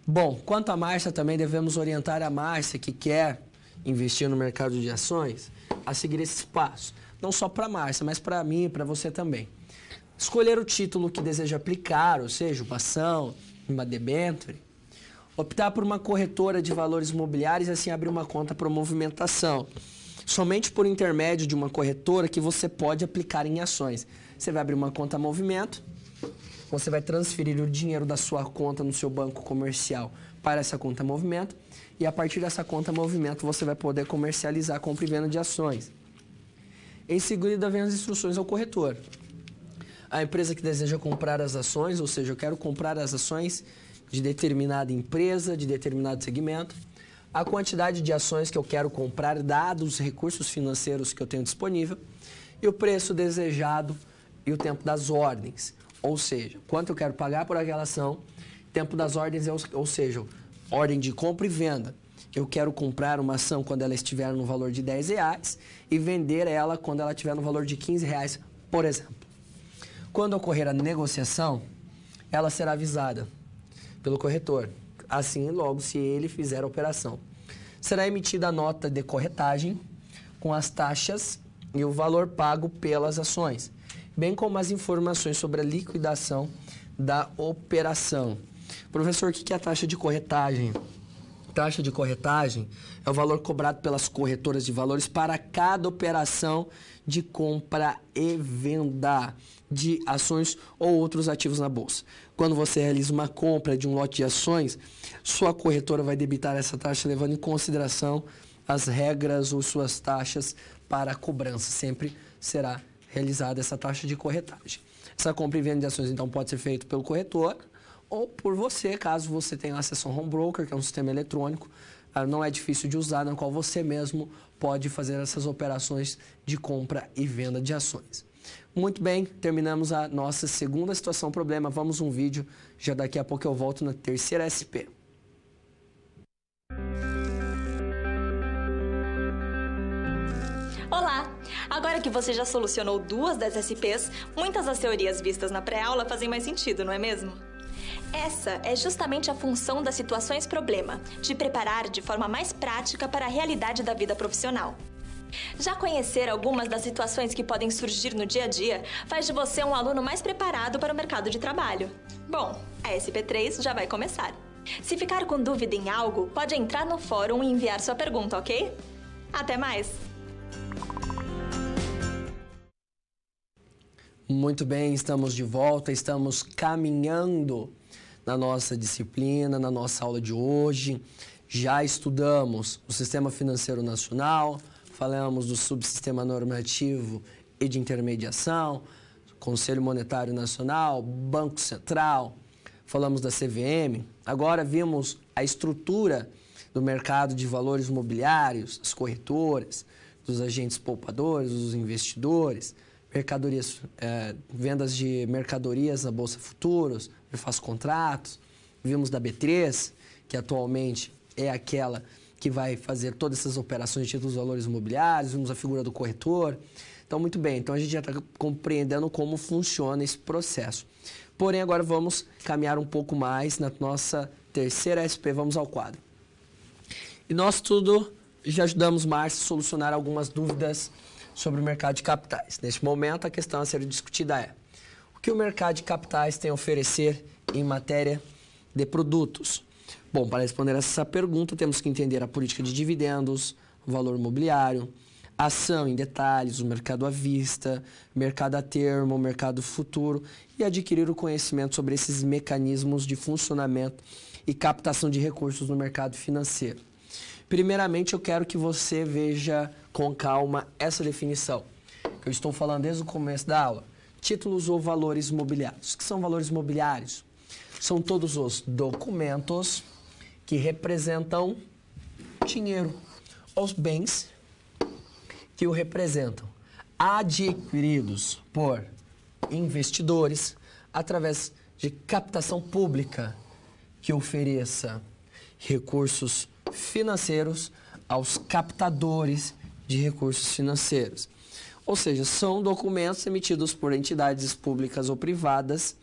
Bom, quanto à Márcia, também devemos orientar a Márcia que quer investir no mercado de ações, a seguir esses passos. Não só para a Márcia, mas para mim e para você também. Escolher o título que deseja aplicar, ou seja, uma ação, uma debenture. Optar por uma corretora de valores imobiliários e assim abrir uma conta para movimentação. Somente por intermédio de uma corretora que você pode aplicar em ações. Você vai abrir uma conta movimento, você vai transferir o dinheiro da sua conta no seu banco comercial para essa conta movimento e a partir dessa conta movimento você vai poder comercializar compra e venda de ações. Em seguida, vem as instruções ao corretor. A empresa que deseja comprar as ações, ou seja, eu quero comprar as ações de determinada empresa, de determinado segmento, a quantidade de ações que eu quero comprar, dados os recursos financeiros que eu tenho disponível, e o preço desejado e o tempo das ordens. Ou seja, quanto eu quero pagar por aquela ação, tempo das ordens, ou seja, ordem de compra e venda. Eu quero comprar uma ação quando ela estiver no valor de 10 reais e vender ela quando ela estiver no valor de 15 reais, por exemplo. Quando ocorrer a negociação, ela será avisada pelo corretor, assim logo se ele fizer a operação. Será emitida a nota de corretagem com as taxas e o valor pago pelas ações, bem como as informações sobre a liquidação da operação. Professor, o que é a taxa de corretagem? Taxa de corretagem é o valor cobrado pelas corretoras de valores para cada operação de compra e venda de ações ou outros ativos na bolsa. Quando você realiza uma compra de um lote de ações, sua corretora vai debitar essa taxa levando em consideração as regras ou suas taxas para a cobrança. Sempre será realizada essa taxa de corretagem. Essa compra e venda de ações então pode ser feita pelo corretor ou por você, caso você tenha acesso ao home broker, que é um sistema eletrônico, ah, não é difícil de usar, na qual você mesmo pode fazer essas operações de compra e venda de ações. Muito bem, terminamos a nossa segunda situação problema. Vamos um vídeo, já daqui a pouco eu volto na terceira SP. Olá! Agora que você já solucionou duas das SPs, muitas das teorias vistas na pré-aula fazem mais sentido, não é mesmo? Essa é justamente a função das situações problema, de preparar de forma mais prática para a realidade da vida profissional. Já conhecer algumas das situações que podem surgir no dia a dia faz de você um aluno mais preparado para o mercado de trabalho. Bom, a SP3 já vai começar. Se ficar com dúvida em algo, pode entrar no fórum e enviar sua pergunta, ok? Até mais! Muito bem, estamos de volta, estamos caminhando na nossa disciplina, na nossa aula de hoje. Já estudamos o Sistema Financeiro Nacional, falamos do subsistema normativo e de intermediação, Conselho Monetário Nacional, Banco Central, falamos da CVM. Agora vimos a estrutura do mercado de valores mobiliários, as corretoras, dos agentes poupadores, dos investidores, mercadorias, eh, vendas de mercadorias na Bolsa Futuros, eu faço contratos. Vimos da B3, que atualmente é aquela que vai fazer todas essas operações de títulos valores imobiliários, vimos a figura do corretor. Então, muito bem, então a gente já está compreendendo como funciona esse processo. Porém, agora vamos caminhar um pouco mais na nossa terceira SP, vamos ao quadro. E nós tudo já ajudamos Márcio a solucionar algumas dúvidas sobre o mercado de capitais. Neste momento, a questão a ser discutida é que o mercado de capitais tem a oferecer em matéria de produtos? Bom, para responder essa pergunta, temos que entender a política de dividendos, valor imobiliário, ação em detalhes, o mercado à vista, mercado a termo, mercado futuro e adquirir o conhecimento sobre esses mecanismos de funcionamento e captação de recursos no mercado financeiro. Primeiramente, eu quero que você veja com calma essa definição que eu estou falando desde o começo da aula títulos ou valores mobiliários. O que são valores mobiliários? São todos os documentos que representam dinheiro, os bens que o representam, adquiridos por investidores através de captação pública que ofereça recursos financeiros aos captadores de recursos financeiros. Ou seja, são documentos emitidos por entidades públicas ou privadas,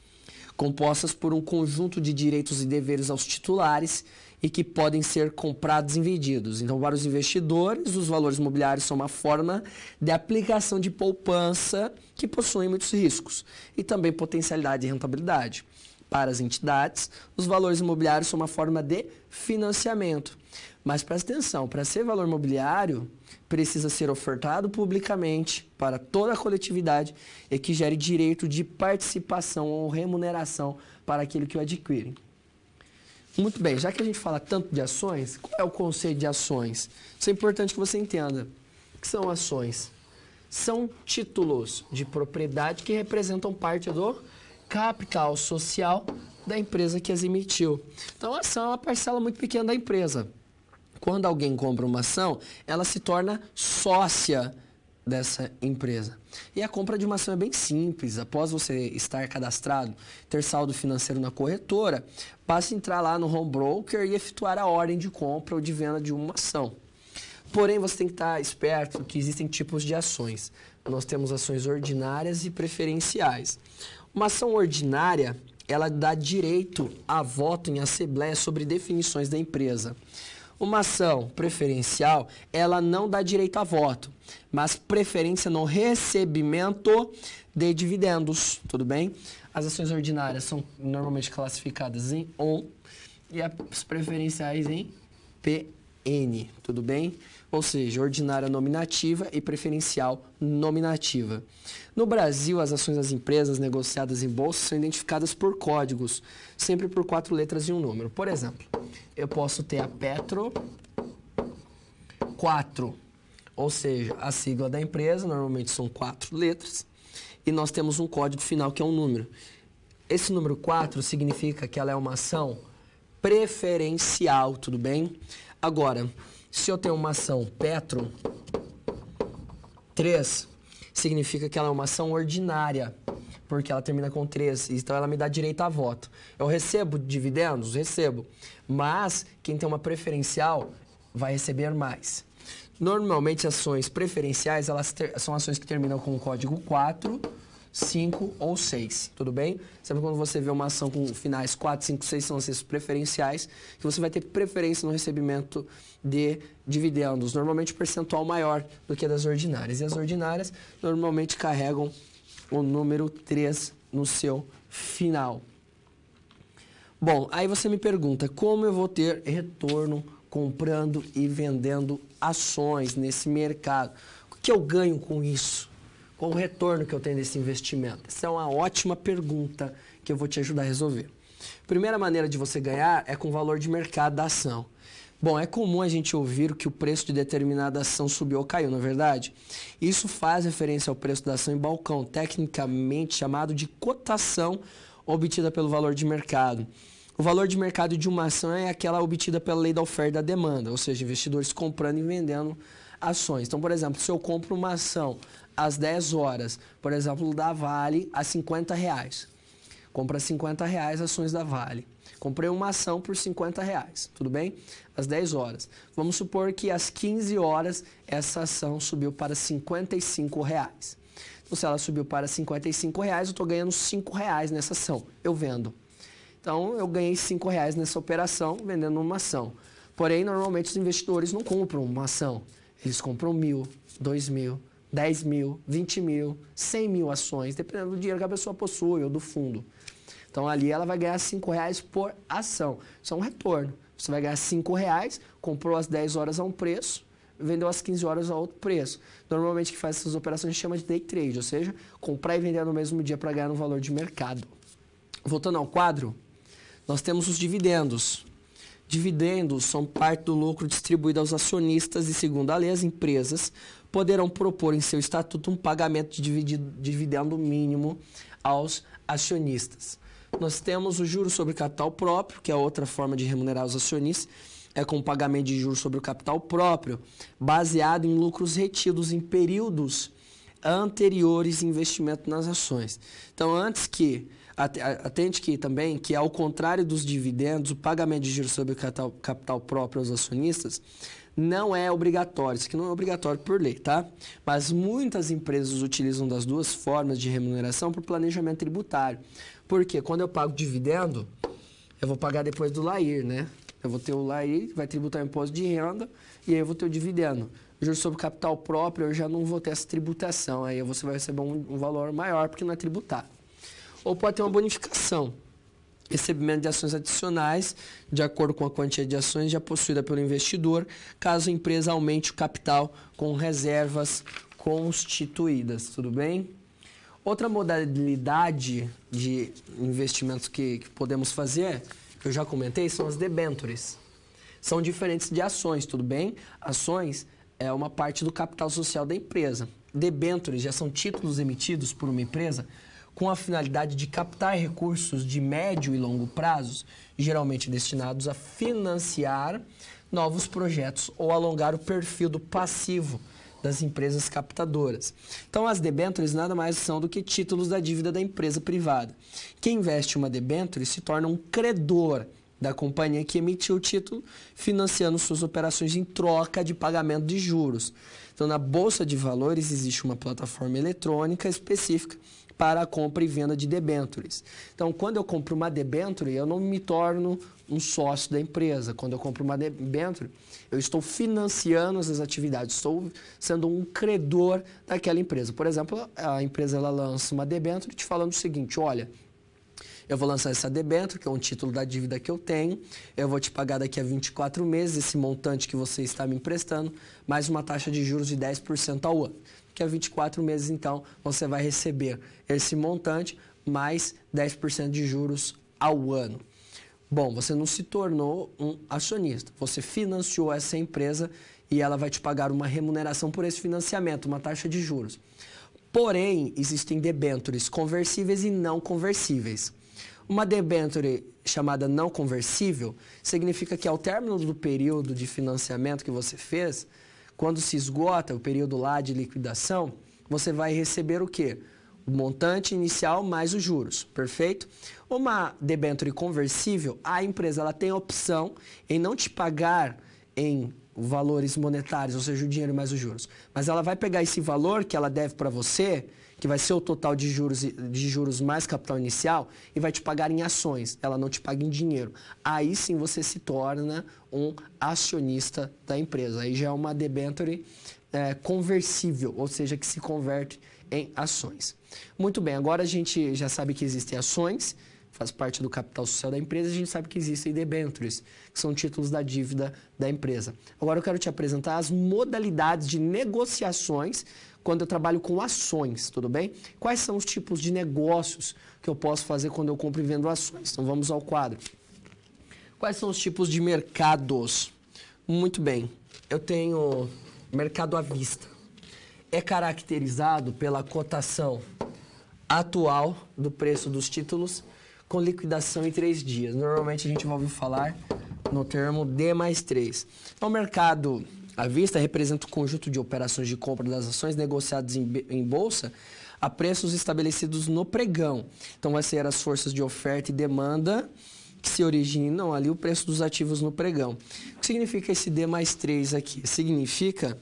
compostas por um conjunto de direitos e deveres aos titulares e que podem ser comprados e vendidos. Então, para os investidores, os valores imobiliários são uma forma de aplicação de poupança que possuem muitos riscos e também potencialidade de rentabilidade. Para as entidades, os valores imobiliários são uma forma de financiamento. Mas presta atenção, para ser valor mobiliário, precisa ser ofertado publicamente para toda a coletividade e que gere direito de participação ou remuneração para aquele que o adquire. Muito bem, já que a gente fala tanto de ações, qual é o conceito de ações? Isso é importante que você entenda. O que são ações? São títulos de propriedade que representam parte do capital social da empresa que as emitiu. Então, a ação é uma parcela muito pequena da empresa quando alguém compra uma ação, ela se torna sócia dessa empresa. E a compra de uma ação é bem simples. Após você estar cadastrado, ter saldo financeiro na corretora, basta entrar lá no home broker e efetuar a ordem de compra ou de venda de uma ação. Porém, você tem que estar esperto que existem tipos de ações. Nós temos ações ordinárias e preferenciais. Uma ação ordinária, ela dá direito a voto em assembleia sobre definições da empresa. Uma ação preferencial, ela não dá direito a voto, mas preferência no recebimento de dividendos, tudo bem? As ações ordinárias são normalmente classificadas em ON e as preferenciais em PN, tudo bem? Ou seja, ordinária nominativa e preferencial nominativa. No Brasil, as ações das empresas negociadas em bolsa são identificadas por códigos, sempre por quatro letras e um número. Por exemplo, eu posso ter a Petro 4, ou seja, a sigla da empresa, normalmente são quatro letras, e nós temos um código final que é um número. Esse número 4 significa que ela é uma ação preferencial, tudo bem? Agora, se eu tenho uma ação Petro 3, significa que ela é uma ação ordinária, porque ela termina com 3, então ela me dá direito a voto. Eu recebo dividendos? Recebo mas quem tem uma preferencial vai receber mais. Normalmente ações preferenciais, elas ter, são ações que terminam com o código 4, 5 ou 6, tudo bem? Sabe quando você vê uma ação com finais 4, 5, 6 são ações preferenciais, que você vai ter preferência no recebimento de dividendos, normalmente percentual maior do que das ordinárias. E as ordinárias normalmente carregam o número 3 no seu final. Bom, aí você me pergunta como eu vou ter retorno comprando e vendendo ações nesse mercado? O que eu ganho com isso? Qual o retorno que eu tenho desse investimento? Essa é uma ótima pergunta que eu vou te ajudar a resolver. Primeira maneira de você ganhar é com o valor de mercado da ação. Bom, é comum a gente ouvir que o preço de determinada ação subiu ou caiu, na é verdade? Isso faz referência ao preço da ação em balcão, tecnicamente chamado de cotação obtida pelo valor de mercado. O valor de mercado de uma ação é aquela obtida pela lei da oferta e da demanda, ou seja, investidores comprando e vendendo ações. Então, por exemplo, se eu compro uma ação às 10 horas, por exemplo, da Vale a 50 reais. Compra 50 reais ações da Vale. Comprei uma ação por 50 reais, tudo bem? Às 10 horas. Vamos supor que às 15 horas essa ação subiu para 55 reais. Se ela subiu para 55 reais, eu estou ganhando 5 reais nessa ação. Eu vendo. Então, eu ganhei 5 reais nessa operação, vendendo uma ação. Porém, normalmente os investidores não compram uma ação. Eles compram mil, dois mil, dez mil, vinte mil, cem mil ações, dependendo do dinheiro que a pessoa possui ou do fundo. Então ali ela vai ganhar 5 reais por ação. Isso é um retorno. Você vai ganhar 5 reais, comprou às 10 horas a um preço, vendeu às 15 horas a outro preço. Normalmente, que faz essas operações chama de day trade, ou seja, comprar e vender no mesmo dia para ganhar no valor de mercado. Voltando ao quadro, nós temos os dividendos. Dividendos são parte do lucro distribuído aos acionistas e, segundo a lei, as empresas poderão propor em seu estatuto um pagamento de dividendo mínimo aos acionistas. Nós temos o juro sobre capital próprio, que é outra forma de remunerar os acionistas, é com pagamento de juros sobre o capital próprio, baseado em lucros retidos em períodos anteriores investimento nas ações. Então, antes que atente que também que ao contrário dos dividendos, o pagamento de juros sobre o capital, capital próprio aos acionistas não é obrigatório, isso aqui não é obrigatório por lei, tá? Mas muitas empresas utilizam das duas formas de remuneração para o planejamento tributário. Porque quando eu pago dividendo, eu vou pagar depois do Lair, né? Eu vou ter o LAI, vai tributar o imposto de renda, e aí eu vou ter o dividendo. Juros sobre capital próprio, eu já não vou ter essa tributação, aí você vai receber um, um valor maior, porque não é tributar. Ou pode ter uma bonificação. Recebimento de ações adicionais, de acordo com a quantia de ações já possuída pelo investidor, caso a empresa aumente o capital com reservas constituídas. Tudo bem? Outra modalidade de investimentos que, que podemos fazer é que eu já comentei são as debentures. São diferentes de ações, tudo bem? Ações é uma parte do capital social da empresa. Debentures já são títulos emitidos por uma empresa com a finalidade de captar recursos de médio e longo prazos, geralmente destinados a financiar novos projetos ou alongar o perfil do passivo das empresas captadoras. Então, as debêntures nada mais são do que títulos da dívida da empresa privada. Quem investe uma debênture se torna um credor da companhia que emitiu o título, financiando suas operações em troca de pagamento de juros. Então, na Bolsa de Valores existe uma plataforma eletrônica específica para a compra e venda de debêntures. Então, quando eu compro uma debênture, eu não me torno um sócio da empresa. Quando eu compro uma debênture, eu estou financiando essas atividades, estou sendo um credor daquela empresa. Por exemplo, a empresa ela lança uma debênture te falando o seguinte, olha, eu vou lançar essa debênture, que é um título da dívida que eu tenho, eu vou te pagar daqui a 24 meses esse montante que você está me emprestando, mais uma taxa de juros de 10% ao ano que a 24 meses, então, você vai receber esse montante mais 10% de juros ao ano. Bom, você não se tornou um acionista, você financiou essa empresa e ela vai te pagar uma remuneração por esse financiamento, uma taxa de juros. Porém, existem debêntures conversíveis e não conversíveis. Uma debenture chamada não conversível significa que ao término do período de financiamento que você fez, quando se esgota o período lá de liquidação, você vai receber o quê? O montante inicial mais os juros, perfeito? Uma debênture conversível, a empresa ela tem a opção em não te pagar em valores monetários, ou seja, o dinheiro mais os juros. Mas ela vai pegar esse valor que ela deve para você, que vai ser o total de juros, de juros mais capital inicial, e vai te pagar em ações, ela não te paga em dinheiro. Aí sim você se torna um acionista da empresa. Aí já é uma debenture é, conversível, ou seja, que se converte em ações. Muito bem, agora a gente já sabe que existem ações, faz parte do capital social da empresa, a gente sabe que existem debentures, que são títulos da dívida da empresa. Agora eu quero te apresentar as modalidades de negociações quando eu trabalho com ações, tudo bem? Quais são os tipos de negócios que eu posso fazer quando eu compro e vendo ações? Então vamos ao quadro. Quais são os tipos de mercados? Muito bem, eu tenho mercado à vista. É caracterizado pela cotação atual do preço dos títulos com liquidação em três dias. Normalmente a gente ouve falar no termo D mais 3. Então, o mercado à vista representa o um conjunto de operações de compra das ações negociadas em bolsa a preços estabelecidos no pregão. Então, vai ser as forças de oferta e demanda que se originam ali o preço dos ativos no pregão. O que significa esse D mais 3 aqui? Significa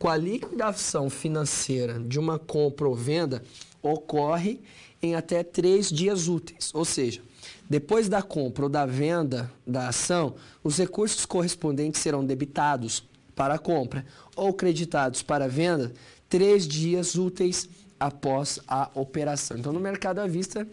que a liquidação financeira de uma compra ou venda ocorre em até três dias úteis. Ou seja, depois da compra ou da venda da ação, os recursos correspondentes serão debitados para a compra ou creditados para a venda três dias úteis após a operação. Então, no mercado à vista,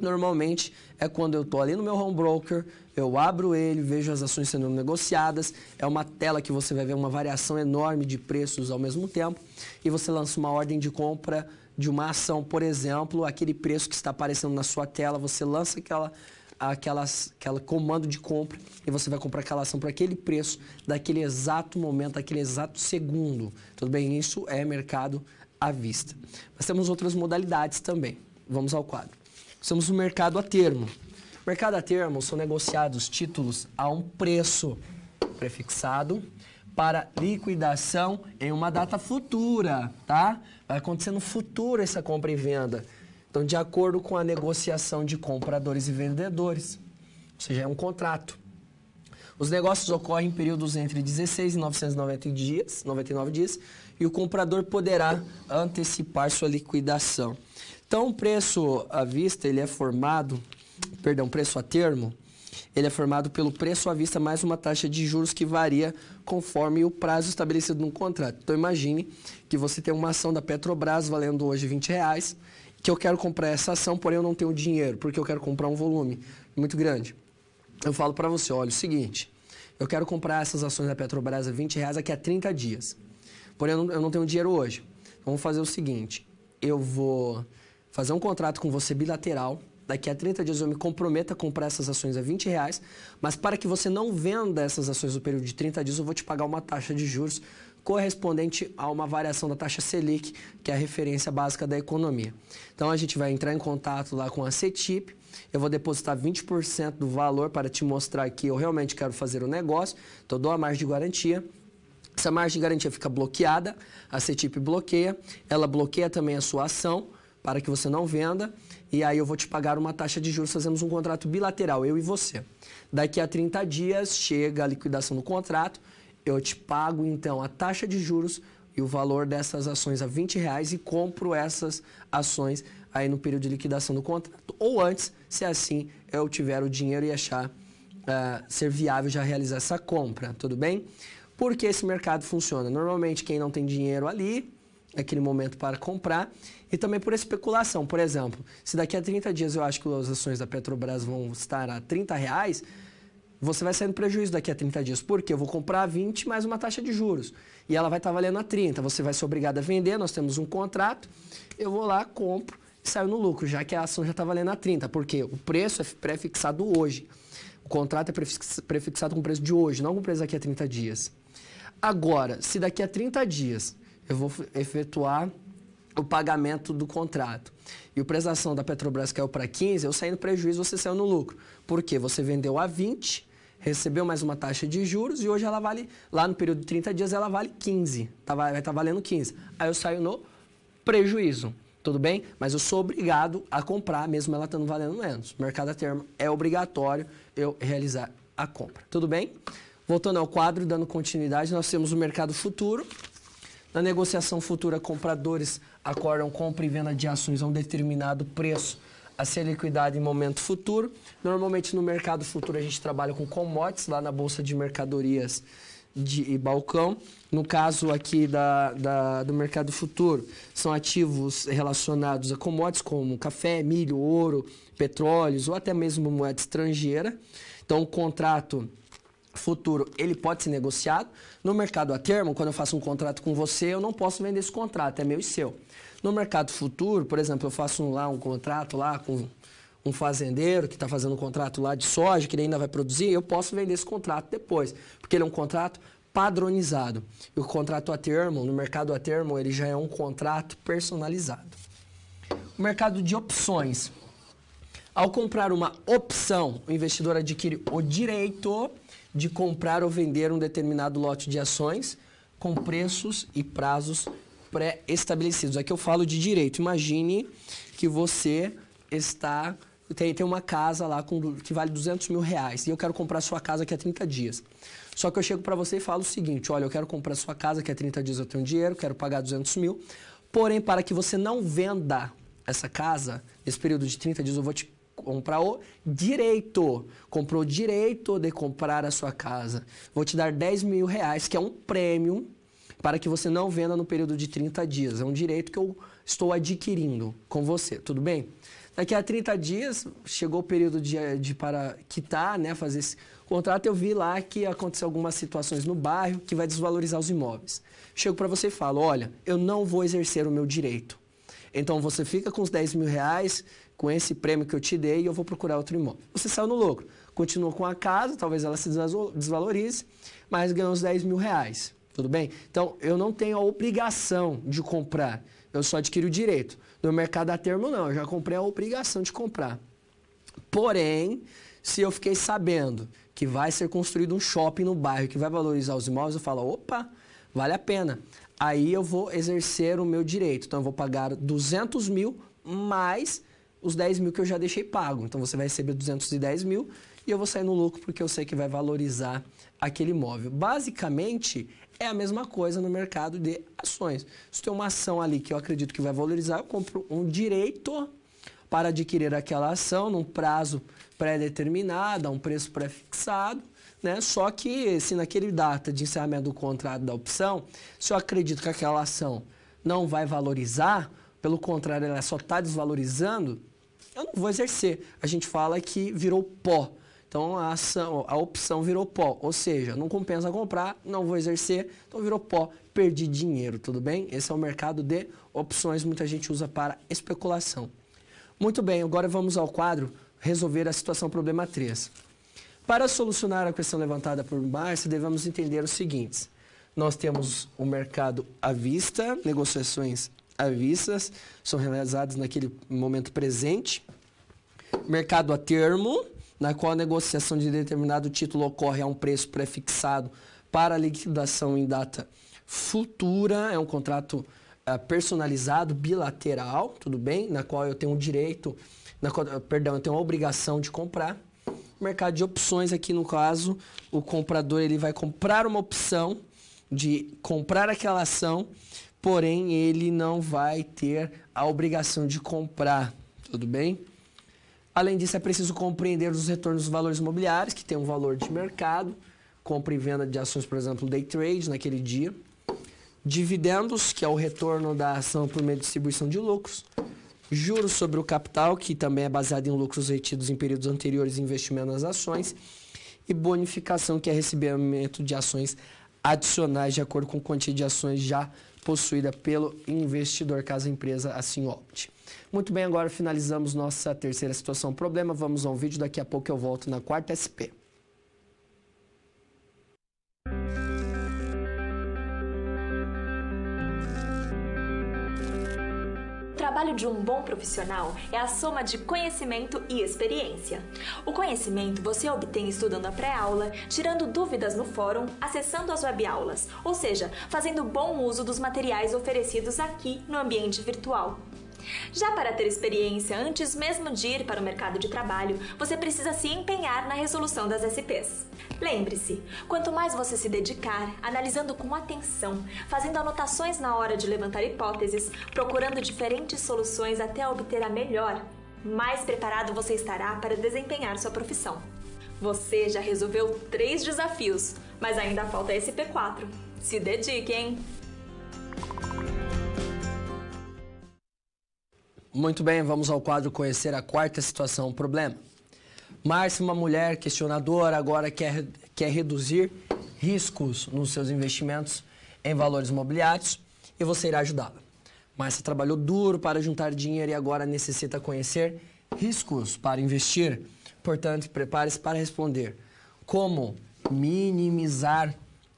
normalmente é quando eu estou ali no meu home broker, eu abro ele, vejo as ações sendo negociadas, é uma tela que você vai ver uma variação enorme de preços ao mesmo tempo e você lança uma ordem de compra de uma ação, por exemplo, aquele preço que está aparecendo na sua tela, você lança aquela aquela, aquela comando de compra e você vai comprar aquela ação por aquele preço, daquele exato momento, daquele exato segundo. Tudo bem? Isso é mercado à vista. Mas temos outras modalidades também. Vamos ao quadro. Temos o mercado a termo. Mercado a termo são negociados títulos a um preço prefixado para liquidação em uma data futura, tá? Vai acontecer no futuro essa compra e venda. Então, de acordo com a negociação de compradores e vendedores. Ou seja, é um contrato. Os negócios ocorrem em períodos entre 16 e 990 dias, 99 dias, e o comprador poderá antecipar sua liquidação. Então, o preço à vista ele é formado, perdão, preço a termo, ele é formado pelo preço à vista mais uma taxa de juros que varia conforme o prazo estabelecido no contrato. Então imagine que você tem uma ação da Petrobras valendo hoje 20 reais, que eu quero comprar essa ação, porém eu não tenho dinheiro, porque eu quero comprar um volume muito grande. Eu falo para você, olha, é o seguinte, eu quero comprar essas ações da Petrobras a 20 reais daqui a 30 dias. Porém, eu não, tenho dinheiro hoje. Então, vamos fazer o seguinte, eu vou fazer um contrato com você bilateral, daqui a 30 dias eu me comprometo a comprar essas ações a 20 reais, mas para que você não venda essas ações no período de 30 dias, eu vou te pagar uma taxa de juros correspondente a uma variação da taxa Selic, que é a referência básica da economia. Então a gente vai entrar em contato lá com a CETIP, eu vou depositar 20% do valor para te mostrar que eu realmente quero fazer o um negócio, então eu dou a margem de garantia. Essa margem de garantia fica bloqueada, a CETIP bloqueia, ela bloqueia também a sua ação para que você não venda e aí eu vou te pagar uma taxa de juros, fazemos um contrato bilateral, eu e você. Daqui a 30 dias chega a liquidação do contrato, eu te pago então a taxa de juros e o valor dessas ações a 20 reais e compro essas ações aí no período de liquidação do contrato, ou antes, se assim eu tiver o dinheiro e achar uh, ser viável já realizar essa compra, tudo bem? Porque esse mercado funciona. Normalmente quem não tem dinheiro ali aquele momento para comprar e também por especulação. Por exemplo, se daqui a 30 dias eu acho que as ações da Petrobras vão estar a 30 reais, você vai sair no prejuízo daqui a 30 dias. Por quê? Eu vou comprar a 20 mais uma taxa de juros. E ela vai estar tá valendo a 30. Você vai ser obrigado a vender, nós temos um contrato. Eu vou lá, compro e saio no lucro, já que a ação já está valendo a 30. Porque o preço é prefixado hoje. O contrato é prefixado com o preço de hoje, não com o preço daqui a 30 dias. Agora, se daqui a 30 dias eu vou efetuar o pagamento do contrato. E o prestação da Petrobras caiu para 15, eu saí no prejuízo, você saiu no lucro. Por quê? Você vendeu a 20, recebeu mais uma taxa de juros e hoje ela vale, lá no período de 30 dias, ela vale 15. Tá vai estar tá valendo 15. Aí eu saio no prejuízo. Tudo bem? Mas eu sou obrigado a comprar, mesmo ela estando valendo menos. Mercado a termo é obrigatório eu realizar a compra. Tudo bem? Voltando ao quadro, dando continuidade, nós temos o mercado futuro. Na negociação futura, compradores acordam compra e venda de ações a um determinado preço a ser liquidado em momento futuro. Normalmente no mercado futuro a gente trabalha com commodities lá na bolsa de mercadorias de, e balcão. No caso aqui da, da, do mercado futuro, são ativos relacionados a commodities como café, milho, ouro, petróleos ou até mesmo moeda estrangeira. Então, o contrato futuro, ele pode ser negociado. No mercado a termo, quando eu faço um contrato com você, eu não posso vender esse contrato, é meu e seu. No mercado futuro, por exemplo, eu faço um, lá um contrato lá com um fazendeiro que está fazendo um contrato lá de soja, que ele ainda vai produzir, eu posso vender esse contrato depois, porque ele é um contrato padronizado. E o contrato a termo, no mercado a termo, ele já é um contrato personalizado. O mercado de opções. Ao comprar uma opção, o investidor adquire o direito de comprar ou vender um determinado lote de ações com preços e prazos pré-estabelecidos. Aqui eu falo de direito. Imagine que você está tem, tem uma casa lá com, que vale 200 mil reais e eu quero comprar sua casa aqui há 30 dias. Só que eu chego para você e falo o seguinte, olha, eu quero comprar sua casa aqui há 30 dias eu tenho dinheiro, quero pagar 200 mil, porém, para que você não venda essa casa, nesse período de 30 dias eu vou te comprar o direito. Comprou o direito de comprar a sua casa. Vou te dar 10 mil reais, que é um prêmio, para que você não venda no período de 30 dias. É um direito que eu estou adquirindo com você, tudo bem? Daqui a 30 dias, chegou o período de, de para quitar, né, fazer esse contrato, eu vi lá que aconteceu algumas situações no bairro que vai desvalorizar os imóveis. Chego para você e falo, olha, eu não vou exercer o meu direito. Então você fica com os 10 mil reais, com esse prêmio que eu te dei, eu vou procurar outro imóvel. Você saiu no lucro. Continua com a casa, talvez ela se desvalorize, mas ganhou uns 10 mil reais. Tudo bem? Então, eu não tenho a obrigação de comprar. Eu só adquiro o direito. No mercado a termo, não. Eu já comprei a obrigação de comprar. Porém, se eu fiquei sabendo que vai ser construído um shopping no bairro que vai valorizar os imóveis, eu falo, opa, vale a pena. Aí eu vou exercer o meu direito. Então, eu vou pagar 200 mil mais os 10 mil que eu já deixei pago. Então você vai receber 210 mil e eu vou sair no lucro porque eu sei que vai valorizar aquele imóvel. Basicamente, é a mesma coisa no mercado de ações. Se tem uma ação ali que eu acredito que vai valorizar, eu compro um direito para adquirir aquela ação num prazo pré-determinado, a um preço pré-fixado. Né? Só que se naquele data de encerramento do contrato da opção, se eu acredito que aquela ação não vai valorizar, pelo contrário, ela só está desvalorizando, eu não vou exercer. A gente fala que virou pó. Então a ação, a opção virou pó, ou seja, não compensa comprar, não vou exercer, então virou pó, perdi dinheiro, tudo bem? Esse é o mercado de opções, muita gente usa para especulação. Muito bem, agora vamos ao quadro resolver a situação problema 3. Para solucionar a questão levantada por Márcia, devemos entender os seguintes. Nós temos o mercado à vista, negociações avistas são realizadas naquele momento presente. Mercado a termo, na qual a negociação de determinado título ocorre a um preço prefixado para liquidação em data futura. É um contrato uh, personalizado, bilateral, tudo bem? Na qual eu tenho o um direito, na qual, eh, perdão, eu tenho a obrigação de comprar. Mercado de opções, aqui no caso, o comprador ele vai comprar uma opção de comprar aquela ação porém ele não vai ter a obrigação de comprar, tudo bem? Além disso, é preciso compreender os retornos dos valores imobiliários, que tem um valor de mercado, compra e venda de ações, por exemplo, day trade naquele dia, dividendos, que é o retorno da ação por meio de distribuição de lucros, juros sobre o capital, que também é baseado em lucros retidos em períodos anteriores e investimento nas ações, e bonificação, que é recebimento de ações adicionais de acordo com quantia de ações já possuída pelo investidor, caso a empresa assim opte. Muito bem, agora finalizamos nossa terceira situação problema. Vamos a um vídeo, daqui a pouco eu volto na quarta SP. trabalho de um bom profissional é a soma de conhecimento e experiência. O conhecimento você obtém estudando a pré-aula, tirando dúvidas no fórum, acessando as webaulas, ou seja, fazendo bom uso dos materiais oferecidos aqui no ambiente virtual. Já para ter experiência antes mesmo de ir para o mercado de trabalho, você precisa se empenhar na resolução das SPs. Lembre-se, quanto mais você se dedicar, analisando com atenção, fazendo anotações na hora de levantar hipóteses, procurando diferentes soluções até obter a melhor, mais preparado você estará para desempenhar sua profissão. Você já resolveu três desafios, mas ainda falta SP P4. Se dedique, hein? Muito bem, vamos ao quadro conhecer a quarta situação problema. Márcia, uma mulher questionadora, agora quer, quer reduzir riscos nos seus investimentos em valores imobiliários e você irá ajudá-la. Márcia trabalhou duro para juntar dinheiro e agora necessita conhecer riscos para investir. Portanto, prepare-se para responder como minimizar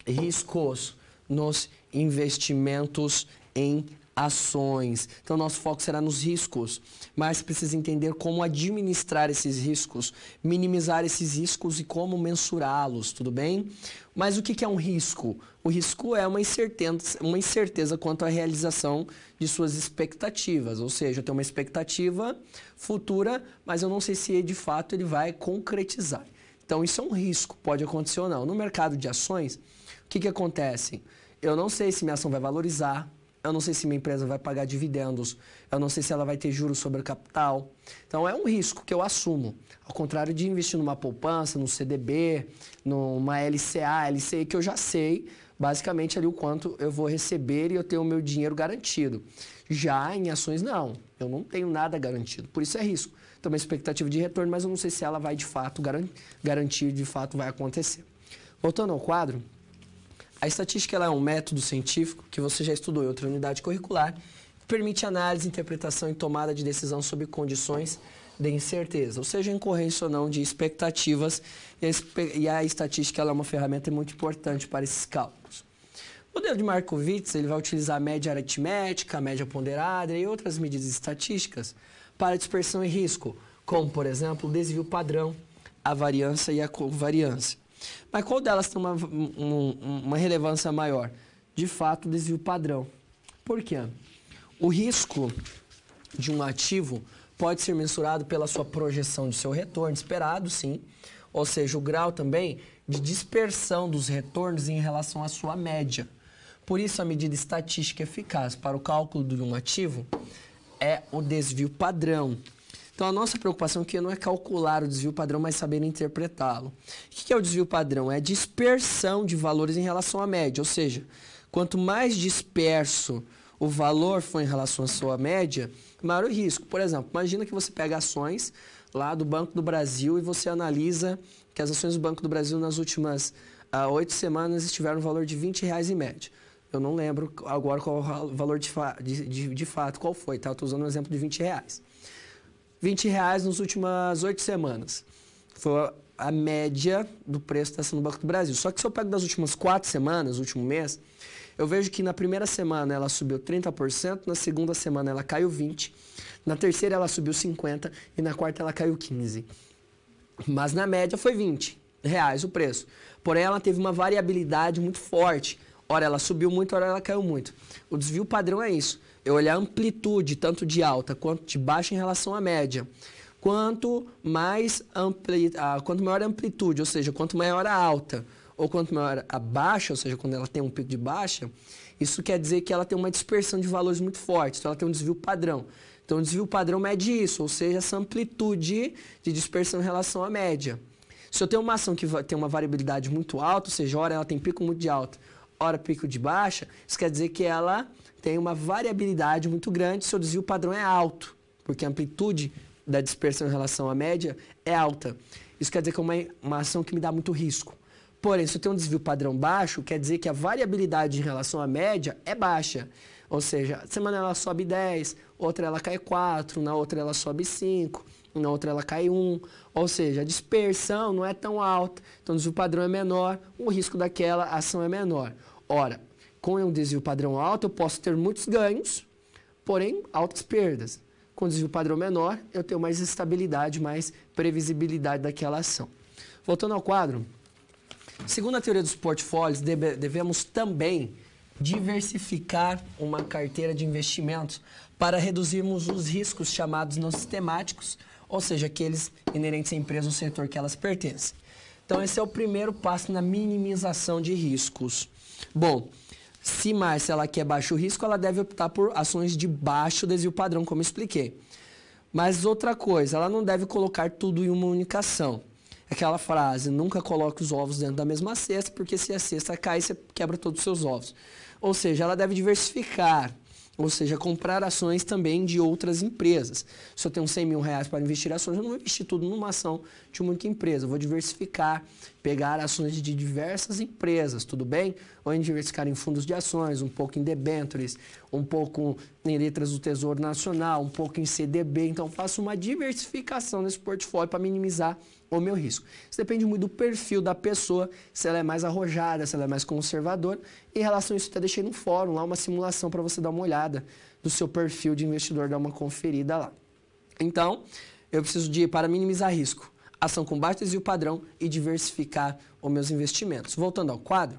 riscos nos investimentos em ações. Então, nosso foco será nos riscos, mas precisa entender como administrar esses riscos, minimizar esses riscos e como mensurá-los, tudo bem? Mas o que é um risco? O risco é uma incerteza, uma incerteza quanto à realização de suas expectativas, ou seja, eu tenho uma expectativa futura, mas eu não sei se de fato ele vai concretizar. Então, isso é um risco, pode acontecer ou não. No mercado de ações, o que, que acontece? Eu não sei se minha ação vai valorizar, eu não sei se minha empresa vai pagar dividendos, eu não sei se ela vai ter juros sobre o capital. Então é um risco que eu assumo. Ao contrário de investir numa poupança, num CDB, numa LCA, LCI, que eu já sei basicamente ali o quanto eu vou receber e eu tenho o meu dinheiro garantido. Já em ações, não. Eu não tenho nada garantido. Por isso é risco. Também então, expectativa de retorno, mas eu não sei se ela vai de fato garantir, de fato vai acontecer. Voltando ao quadro, a estatística é um método científico que você já estudou em outra unidade curricular, que permite análise, interpretação e tomada de decisão sobre condições de incerteza, ou seja, incorrência ou não de expectativas, e a, e a estatística é uma ferramenta muito importante para esses cálculos. O modelo de Markowitz ele vai utilizar a média aritmética, a média ponderada e outras medidas estatísticas para dispersão e risco, como, por exemplo, o desvio padrão, a variância e a covariância. Mas qual delas tem uma, uma relevância maior? De fato, o desvio padrão. Por quê? O risco de um ativo pode ser mensurado pela sua projeção de seu retorno esperado, sim. Ou seja, o grau também de dispersão dos retornos em relação à sua média. Por isso, a medida estatística eficaz para o cálculo de um ativo é o desvio padrão, então, a nossa preocupação aqui não é calcular o desvio padrão, mas saber interpretá-lo. O que é o desvio padrão? É a dispersão de valores em relação à média, ou seja, quanto mais disperso o valor for em relação à sua média, maior o risco. Por exemplo, imagina que você pega ações lá do Banco do Brasil e você analisa que as ações do Banco do Brasil nas últimas ah, oito semanas estiveram no valor de 20 reais em média. Eu não lembro agora qual o valor de, fa de, de, de fato, qual foi, tá? Eu estou usando um exemplo de 20 reais. 20 reais nas últimas oito semanas. Foi a média do preço tá dessa no Banco do Brasil. Só que se eu pego das últimas quatro semanas, último mês, eu vejo que na primeira semana ela subiu 30%, na segunda semana ela caiu 20%, na terceira ela subiu 50% e na quarta ela caiu 15%. Mas na média foi 20 reais o preço. Porém, ela teve uma variabilidade muito forte. Ora, ela subiu muito, ora, ela caiu muito. O desvio padrão é isso eu olhar a amplitude tanto de alta quanto de baixa em relação à média. Quanto mais ampli, ah, quanto maior a amplitude, ou seja, quanto maior a alta, ou quanto maior a baixa, ou seja, quando ela tem um pico de baixa, isso quer dizer que ela tem uma dispersão de valores muito forte, então ela tem um desvio padrão. Então o desvio padrão mede isso, ou seja, essa amplitude de dispersão em relação à média. Se eu tenho uma ação que tem uma variabilidade muito alta, ou seja, hora ela tem pico muito de alta, hora pico de baixa, isso quer dizer que ela tem uma variabilidade muito grande, seu desvio padrão é alto, porque a amplitude da dispersão em relação à média é alta. Isso quer dizer que é uma, uma ação que me dá muito risco. Porém, se eu tenho um desvio padrão baixo, quer dizer que a variabilidade em relação à média é baixa. Ou seja, semana ela sobe 10, outra ela cai 4, na outra ela sobe 5, na outra ela cai 1. Ou seja, a dispersão não é tão alta, então o desvio padrão é menor, o risco daquela ação é menor. Ora, com é um desvio padrão alto, eu posso ter muitos ganhos, porém altas perdas. Com desvio padrão menor, eu tenho mais estabilidade, mais previsibilidade daquela ação. Voltando ao quadro, segundo a teoria dos portfólios, devemos também diversificar uma carteira de investimentos para reduzirmos os riscos chamados não sistemáticos, ou seja, aqueles inerentes à empresa ou setor que elas pertencem. Então, esse é o primeiro passo na minimização de riscos. Bom, se Márcia ela quer baixo risco, ela deve optar por ações de baixo desvio padrão, como expliquei. Mas outra coisa, ela não deve colocar tudo em uma única ação. Aquela frase, nunca coloque os ovos dentro da mesma cesta, porque se a cesta cai, você quebra todos os seus ovos. Ou seja, ela deve diversificar, ou seja, comprar ações também de outras empresas. Se eu tenho 100 mil reais para investir em ações, eu não vou investir tudo numa ação de uma única empresa, eu vou diversificar, pegar ações de diversas empresas, tudo bem? Ou em diversificar em fundos de ações, um pouco em debentures, um pouco em letras do Tesouro Nacional, um pouco em CDB. Então, faço uma diversificação nesse portfólio para minimizar o meu risco. Isso depende muito do perfil da pessoa, se ela é mais arrojada, se ela é mais conservadora. Em relação a isso, até deixei no fórum lá uma simulação para você dar uma olhada do seu perfil de investidor, dar uma conferida lá. Então, eu preciso de, para minimizar risco, ação com baixo desvio padrão e diversificar os meus investimentos. Voltando ao quadro,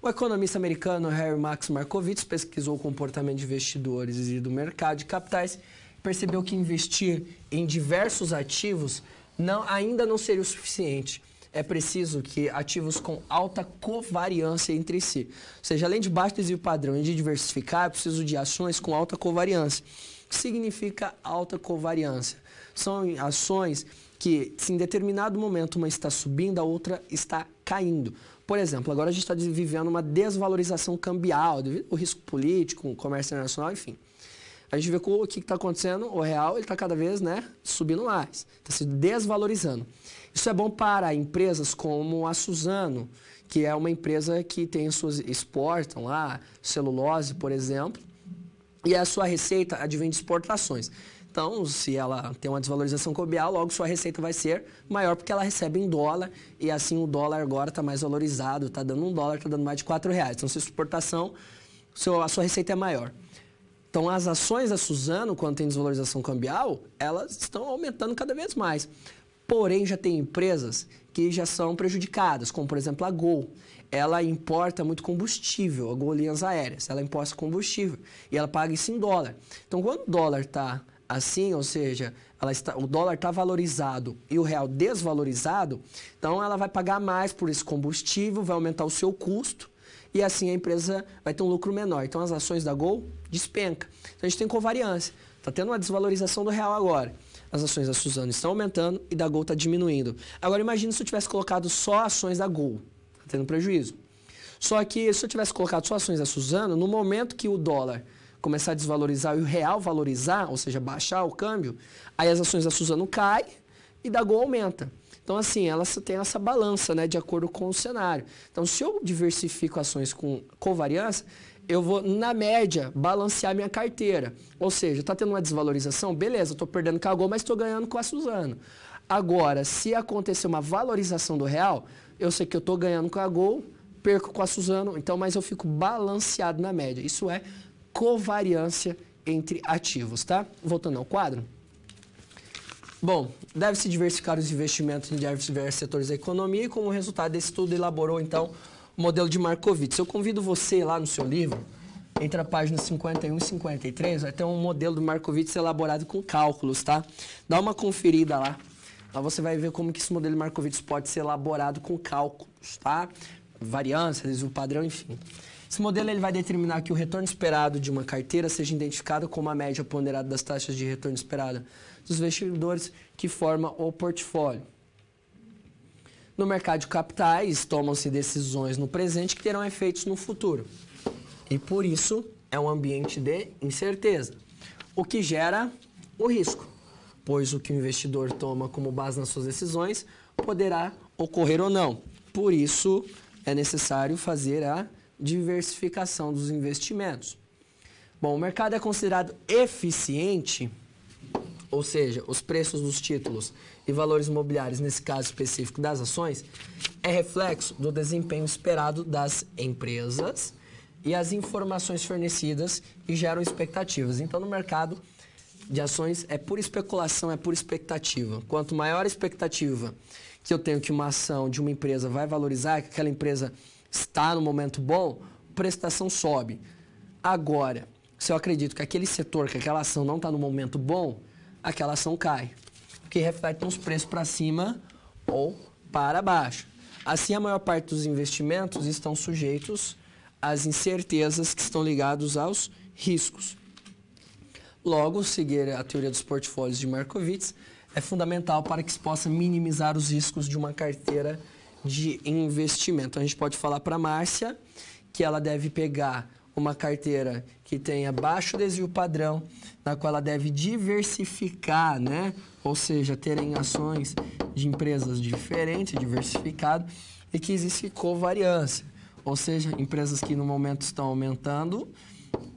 o economista americano Harry Max Markowitz pesquisou o comportamento de investidores e do mercado de capitais e percebeu que investir em diversos ativos não, ainda não seria o suficiente. É preciso que ativos com alta covariância entre si. Ou seja, além de baixo desvio padrão e de diversificar, é preciso de ações com alta covariância. O que significa alta covariância? São ações que se em determinado momento uma está subindo, a outra está caindo. Por exemplo, agora a gente está vivendo uma desvalorização cambial, devido ao risco político, o comércio internacional, enfim. A gente vê o que está acontecendo, o real está cada vez né, subindo mais, está se desvalorizando. Isso é bom para empresas como a Suzano, que é uma empresa que tem suas exportam lá celulose, por exemplo, e a sua receita advém de exportações. Então, se ela tem uma desvalorização cambial, logo sua receita vai ser maior porque ela recebe em dólar e assim o dólar agora está mais valorizado, está dando um dólar, está dando mais de quatro reais. Então, se exportação, a sua receita é maior. Então, as ações da Suzano, quando tem desvalorização cambial, elas estão aumentando cada vez mais. Porém, já tem empresas que já são prejudicadas, como por exemplo a Gol. Ela importa muito combustível, a Gol Linhas Aéreas, ela importa combustível e ela paga isso em dólar. Então, quando o dólar está assim, ou seja, está, o dólar está valorizado e o real desvalorizado, então ela vai pagar mais por esse combustível, vai aumentar o seu custo e assim a empresa vai ter um lucro menor. Então as ações da Gol despenca. Então a gente tem covariância. Está tendo uma desvalorização do real agora. As ações da Suzano estão aumentando e da Gol está diminuindo. Agora imagine se eu tivesse colocado só ações da Gol. Está tendo prejuízo. Só que se eu tivesse colocado só ações da Suzano, no momento que o dólar começar a desvalorizar e o real valorizar, ou seja, baixar o câmbio, aí as ações da Suzano caem e da Gol aumenta. Então, assim, ela tem essa balança, né, de acordo com o cenário. Então, se eu diversifico ações com covariância, eu vou, na média, balancear minha carteira. Ou seja, está tendo uma desvalorização, beleza, estou perdendo com a Gol, mas estou ganhando com a Suzano. Agora, se acontecer uma valorização do real, eu sei que eu estou ganhando com a Gol, perco com a Suzano, então, mas eu fico balanceado na média. Isso é covariância entre ativos, tá? Voltando ao quadro. Bom, deve-se diversificar os investimentos em diversos setores da economia e como resultado desse estudo elaborou então o modelo de Markowitz. Eu convido você lá no seu livro, entre a página 51 e 53, vai ter um modelo do Markowitz elaborado com cálculos, tá? Dá uma conferida lá. Lá você vai ver como que esse modelo de Markowitz pode ser elaborado com cálculos, tá? Variância, o padrão, enfim. Esse modelo ele vai determinar que o retorno esperado de uma carteira seja identificado como a média ponderada das taxas de retorno esperada dos investidores que forma o portfólio. No mercado de capitais, tomam-se decisões no presente que terão efeitos no futuro. E por isso é um ambiente de incerteza, o que gera o risco, pois o que o investidor toma como base nas suas decisões poderá ocorrer ou não. Por isso é necessário fazer a diversificação dos investimentos. Bom, o mercado é considerado eficiente, ou seja, os preços dos títulos e valores imobiliários, nesse caso específico das ações, é reflexo do desempenho esperado das empresas e as informações fornecidas que geram expectativas. Então, no mercado de ações é pura especulação, é pura expectativa. Quanto maior a expectativa que eu tenho que uma ação de uma empresa vai valorizar, que aquela empresa está no momento bom, prestação sobe. Agora, se eu acredito que aquele setor, que aquela ação não está no momento bom, aquela ação cai. porque que reflete nos preços para cima ou para baixo. Assim, a maior parte dos investimentos estão sujeitos às incertezas que estão ligados aos riscos. Logo, seguir a teoria dos portfólios de Markowitz é fundamental para que se possa minimizar os riscos de uma carteira de investimento. Então, a gente pode falar para a Márcia que ela deve pegar uma carteira que tenha baixo desvio padrão, na qual ela deve diversificar, né? Ou seja, terem ações de empresas diferentes, diversificado, e que existe covariância. Ou seja, empresas que no momento estão aumentando,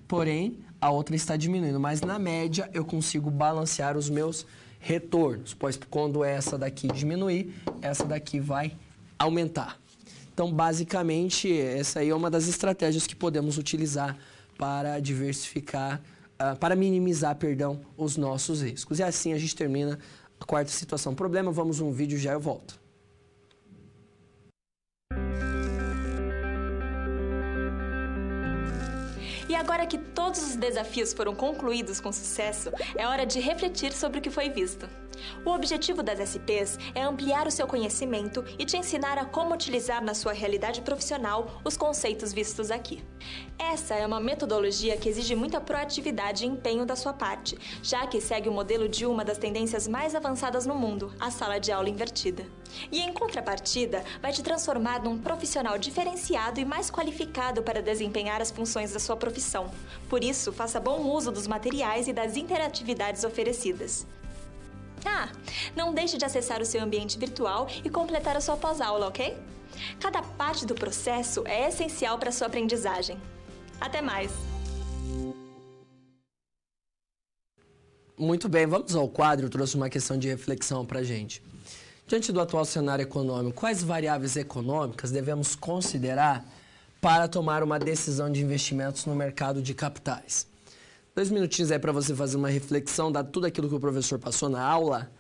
porém a outra está diminuindo. Mas na média eu consigo balancear os meus retornos, pois quando essa daqui diminuir, essa daqui vai aumentar. Então, basicamente, essa aí é uma das estratégias que podemos utilizar para diversificar, uh, para minimizar, perdão, os nossos riscos. E assim a gente termina a quarta situação. Problema, vamos um vídeo já eu volto. E agora que todos os desafios foram concluídos com sucesso, é hora de refletir sobre o que foi visto. O objetivo das SPs é ampliar o seu conhecimento e te ensinar a como utilizar na sua realidade profissional os conceitos vistos aqui. Essa é uma metodologia que exige muita proatividade e empenho da sua parte, já que segue o modelo de uma das tendências mais avançadas no mundo, a sala de aula invertida. E em contrapartida, vai te transformar num profissional diferenciado e mais qualificado para desempenhar as funções da sua profissão. Por isso, faça bom uso dos materiais e das interatividades oferecidas. Ah, não deixe de acessar o seu ambiente virtual e completar a sua pós-aula, ok? Cada parte do processo é essencial para a sua aprendizagem. Até mais! Muito bem, vamos ao quadro, trouxe uma questão de reflexão para a gente. Diante do atual cenário econômico, quais variáveis econômicas devemos considerar para tomar uma decisão de investimentos no mercado de capitais? Dois minutinhos aí para você fazer uma reflexão da tudo aquilo que o professor passou na aula.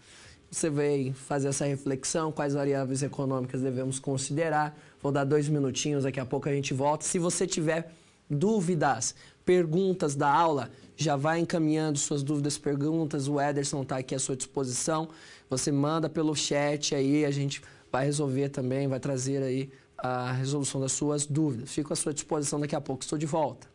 Você veio fazer essa reflexão, quais variáveis econômicas devemos considerar. Vou dar dois minutinhos, daqui a pouco a gente volta. Se você tiver dúvidas, perguntas da aula, já vai encaminhando suas dúvidas, perguntas. O Ederson está aqui à sua disposição. Você manda pelo chat aí, a gente vai resolver também, vai trazer aí a resolução das suas dúvidas. Fico à sua disposição daqui a pouco, estou de volta.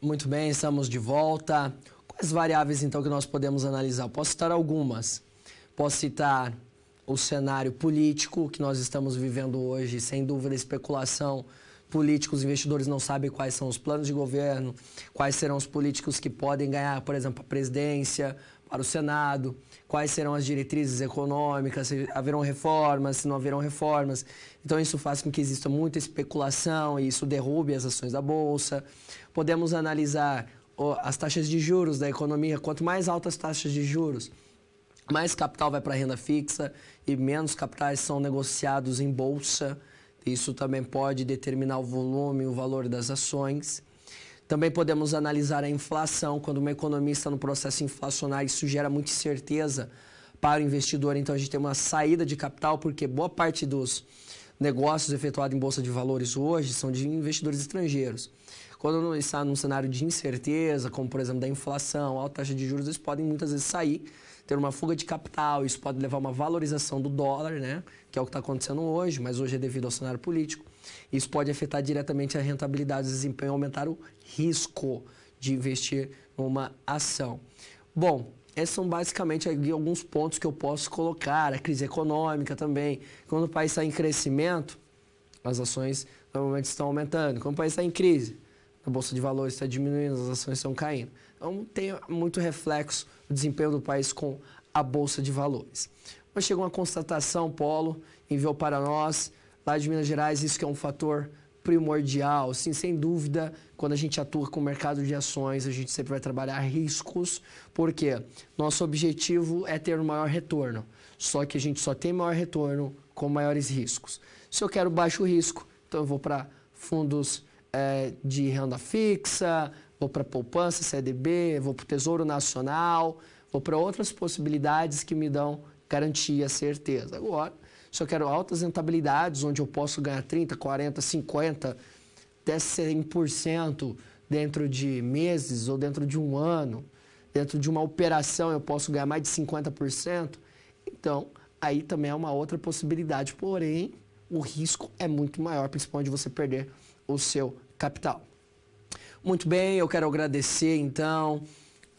Muito bem, estamos de volta. Quais variáveis então que nós podemos analisar? Posso citar algumas. Posso citar o cenário político que nós estamos vivendo hoje, sem dúvida, especulação. Políticos, investidores não sabem quais são os planos de governo, quais serão os políticos que podem ganhar, por exemplo, a presidência, para o Senado, quais serão as diretrizes econômicas, se haverão reformas, se não haverão reformas. Então, isso faz com que exista muita especulação e isso derrube as ações da Bolsa. Podemos analisar as taxas de juros da economia. Quanto mais altas taxas de juros, mais capital vai para a renda fixa e menos capitais são negociados em bolsa. Isso também pode determinar o volume, o valor das ações. Também podemos analisar a inflação. Quando uma economia está no processo inflacionário, isso gera muita incerteza para o investidor. Então, a gente tem uma saída de capital, porque boa parte dos negócios efetuados em Bolsa de Valores hoje são de investidores estrangeiros quando está num cenário de incerteza, como por exemplo da inflação, alta taxa de juros, eles podem muitas vezes sair, ter uma fuga de capital, isso pode levar a uma valorização do dólar, né? que é o que está acontecendo hoje, mas hoje é devido ao cenário político. Isso pode afetar diretamente a rentabilidade o desempenho, aumentar o risco de investir numa ação. Bom, esses são basicamente alguns pontos que eu posso colocar. A crise econômica também. Quando o país está em crescimento, as ações normalmente estão aumentando. Quando o país está em crise, a bolsa de valores está diminuindo, as ações estão caindo. Então tem muito reflexo o desempenho do país com a bolsa de valores. Mas chegou uma constatação, Polo enviou para nós, lá de Minas Gerais, isso que é um fator primordial. Sim, sem dúvida, quando a gente atua com o mercado de ações, a gente sempre vai trabalhar riscos, porque nosso objetivo é ter um maior retorno. Só que a gente só tem maior retorno com maiores riscos. Se eu quero baixo risco, então eu vou para fundos é, de renda fixa, vou para poupança, CDB, vou para o Tesouro Nacional, vou para outras possibilidades que me dão garantia, certeza. Agora, se eu quero altas rentabilidades, onde eu posso ganhar 30, 40, 50, até 100% dentro de meses ou dentro de um ano, dentro de uma operação eu posso ganhar mais de 50%, então aí também é uma outra possibilidade. Porém, o risco é muito maior, principalmente de você perder o seu capital. Muito bem, eu quero agradecer então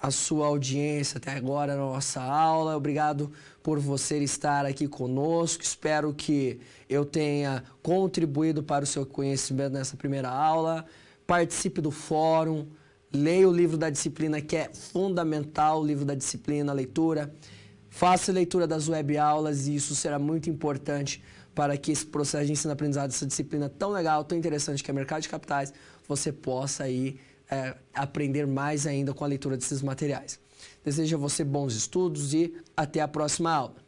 a sua audiência até agora na nossa aula. Obrigado por você estar aqui conosco. Espero que eu tenha contribuído para o seu conhecimento nessa primeira aula. Participe do fórum, leia o livro da disciplina que é fundamental, o livro da disciplina, a leitura. Faça a leitura das web aulas e isso será muito importante para que esse processo de ensino-aprendizado, essa disciplina tão legal, tão interessante que é mercado de capitais, você possa aí é, aprender mais ainda com a leitura desses materiais. Desejo a você bons estudos e até a próxima aula.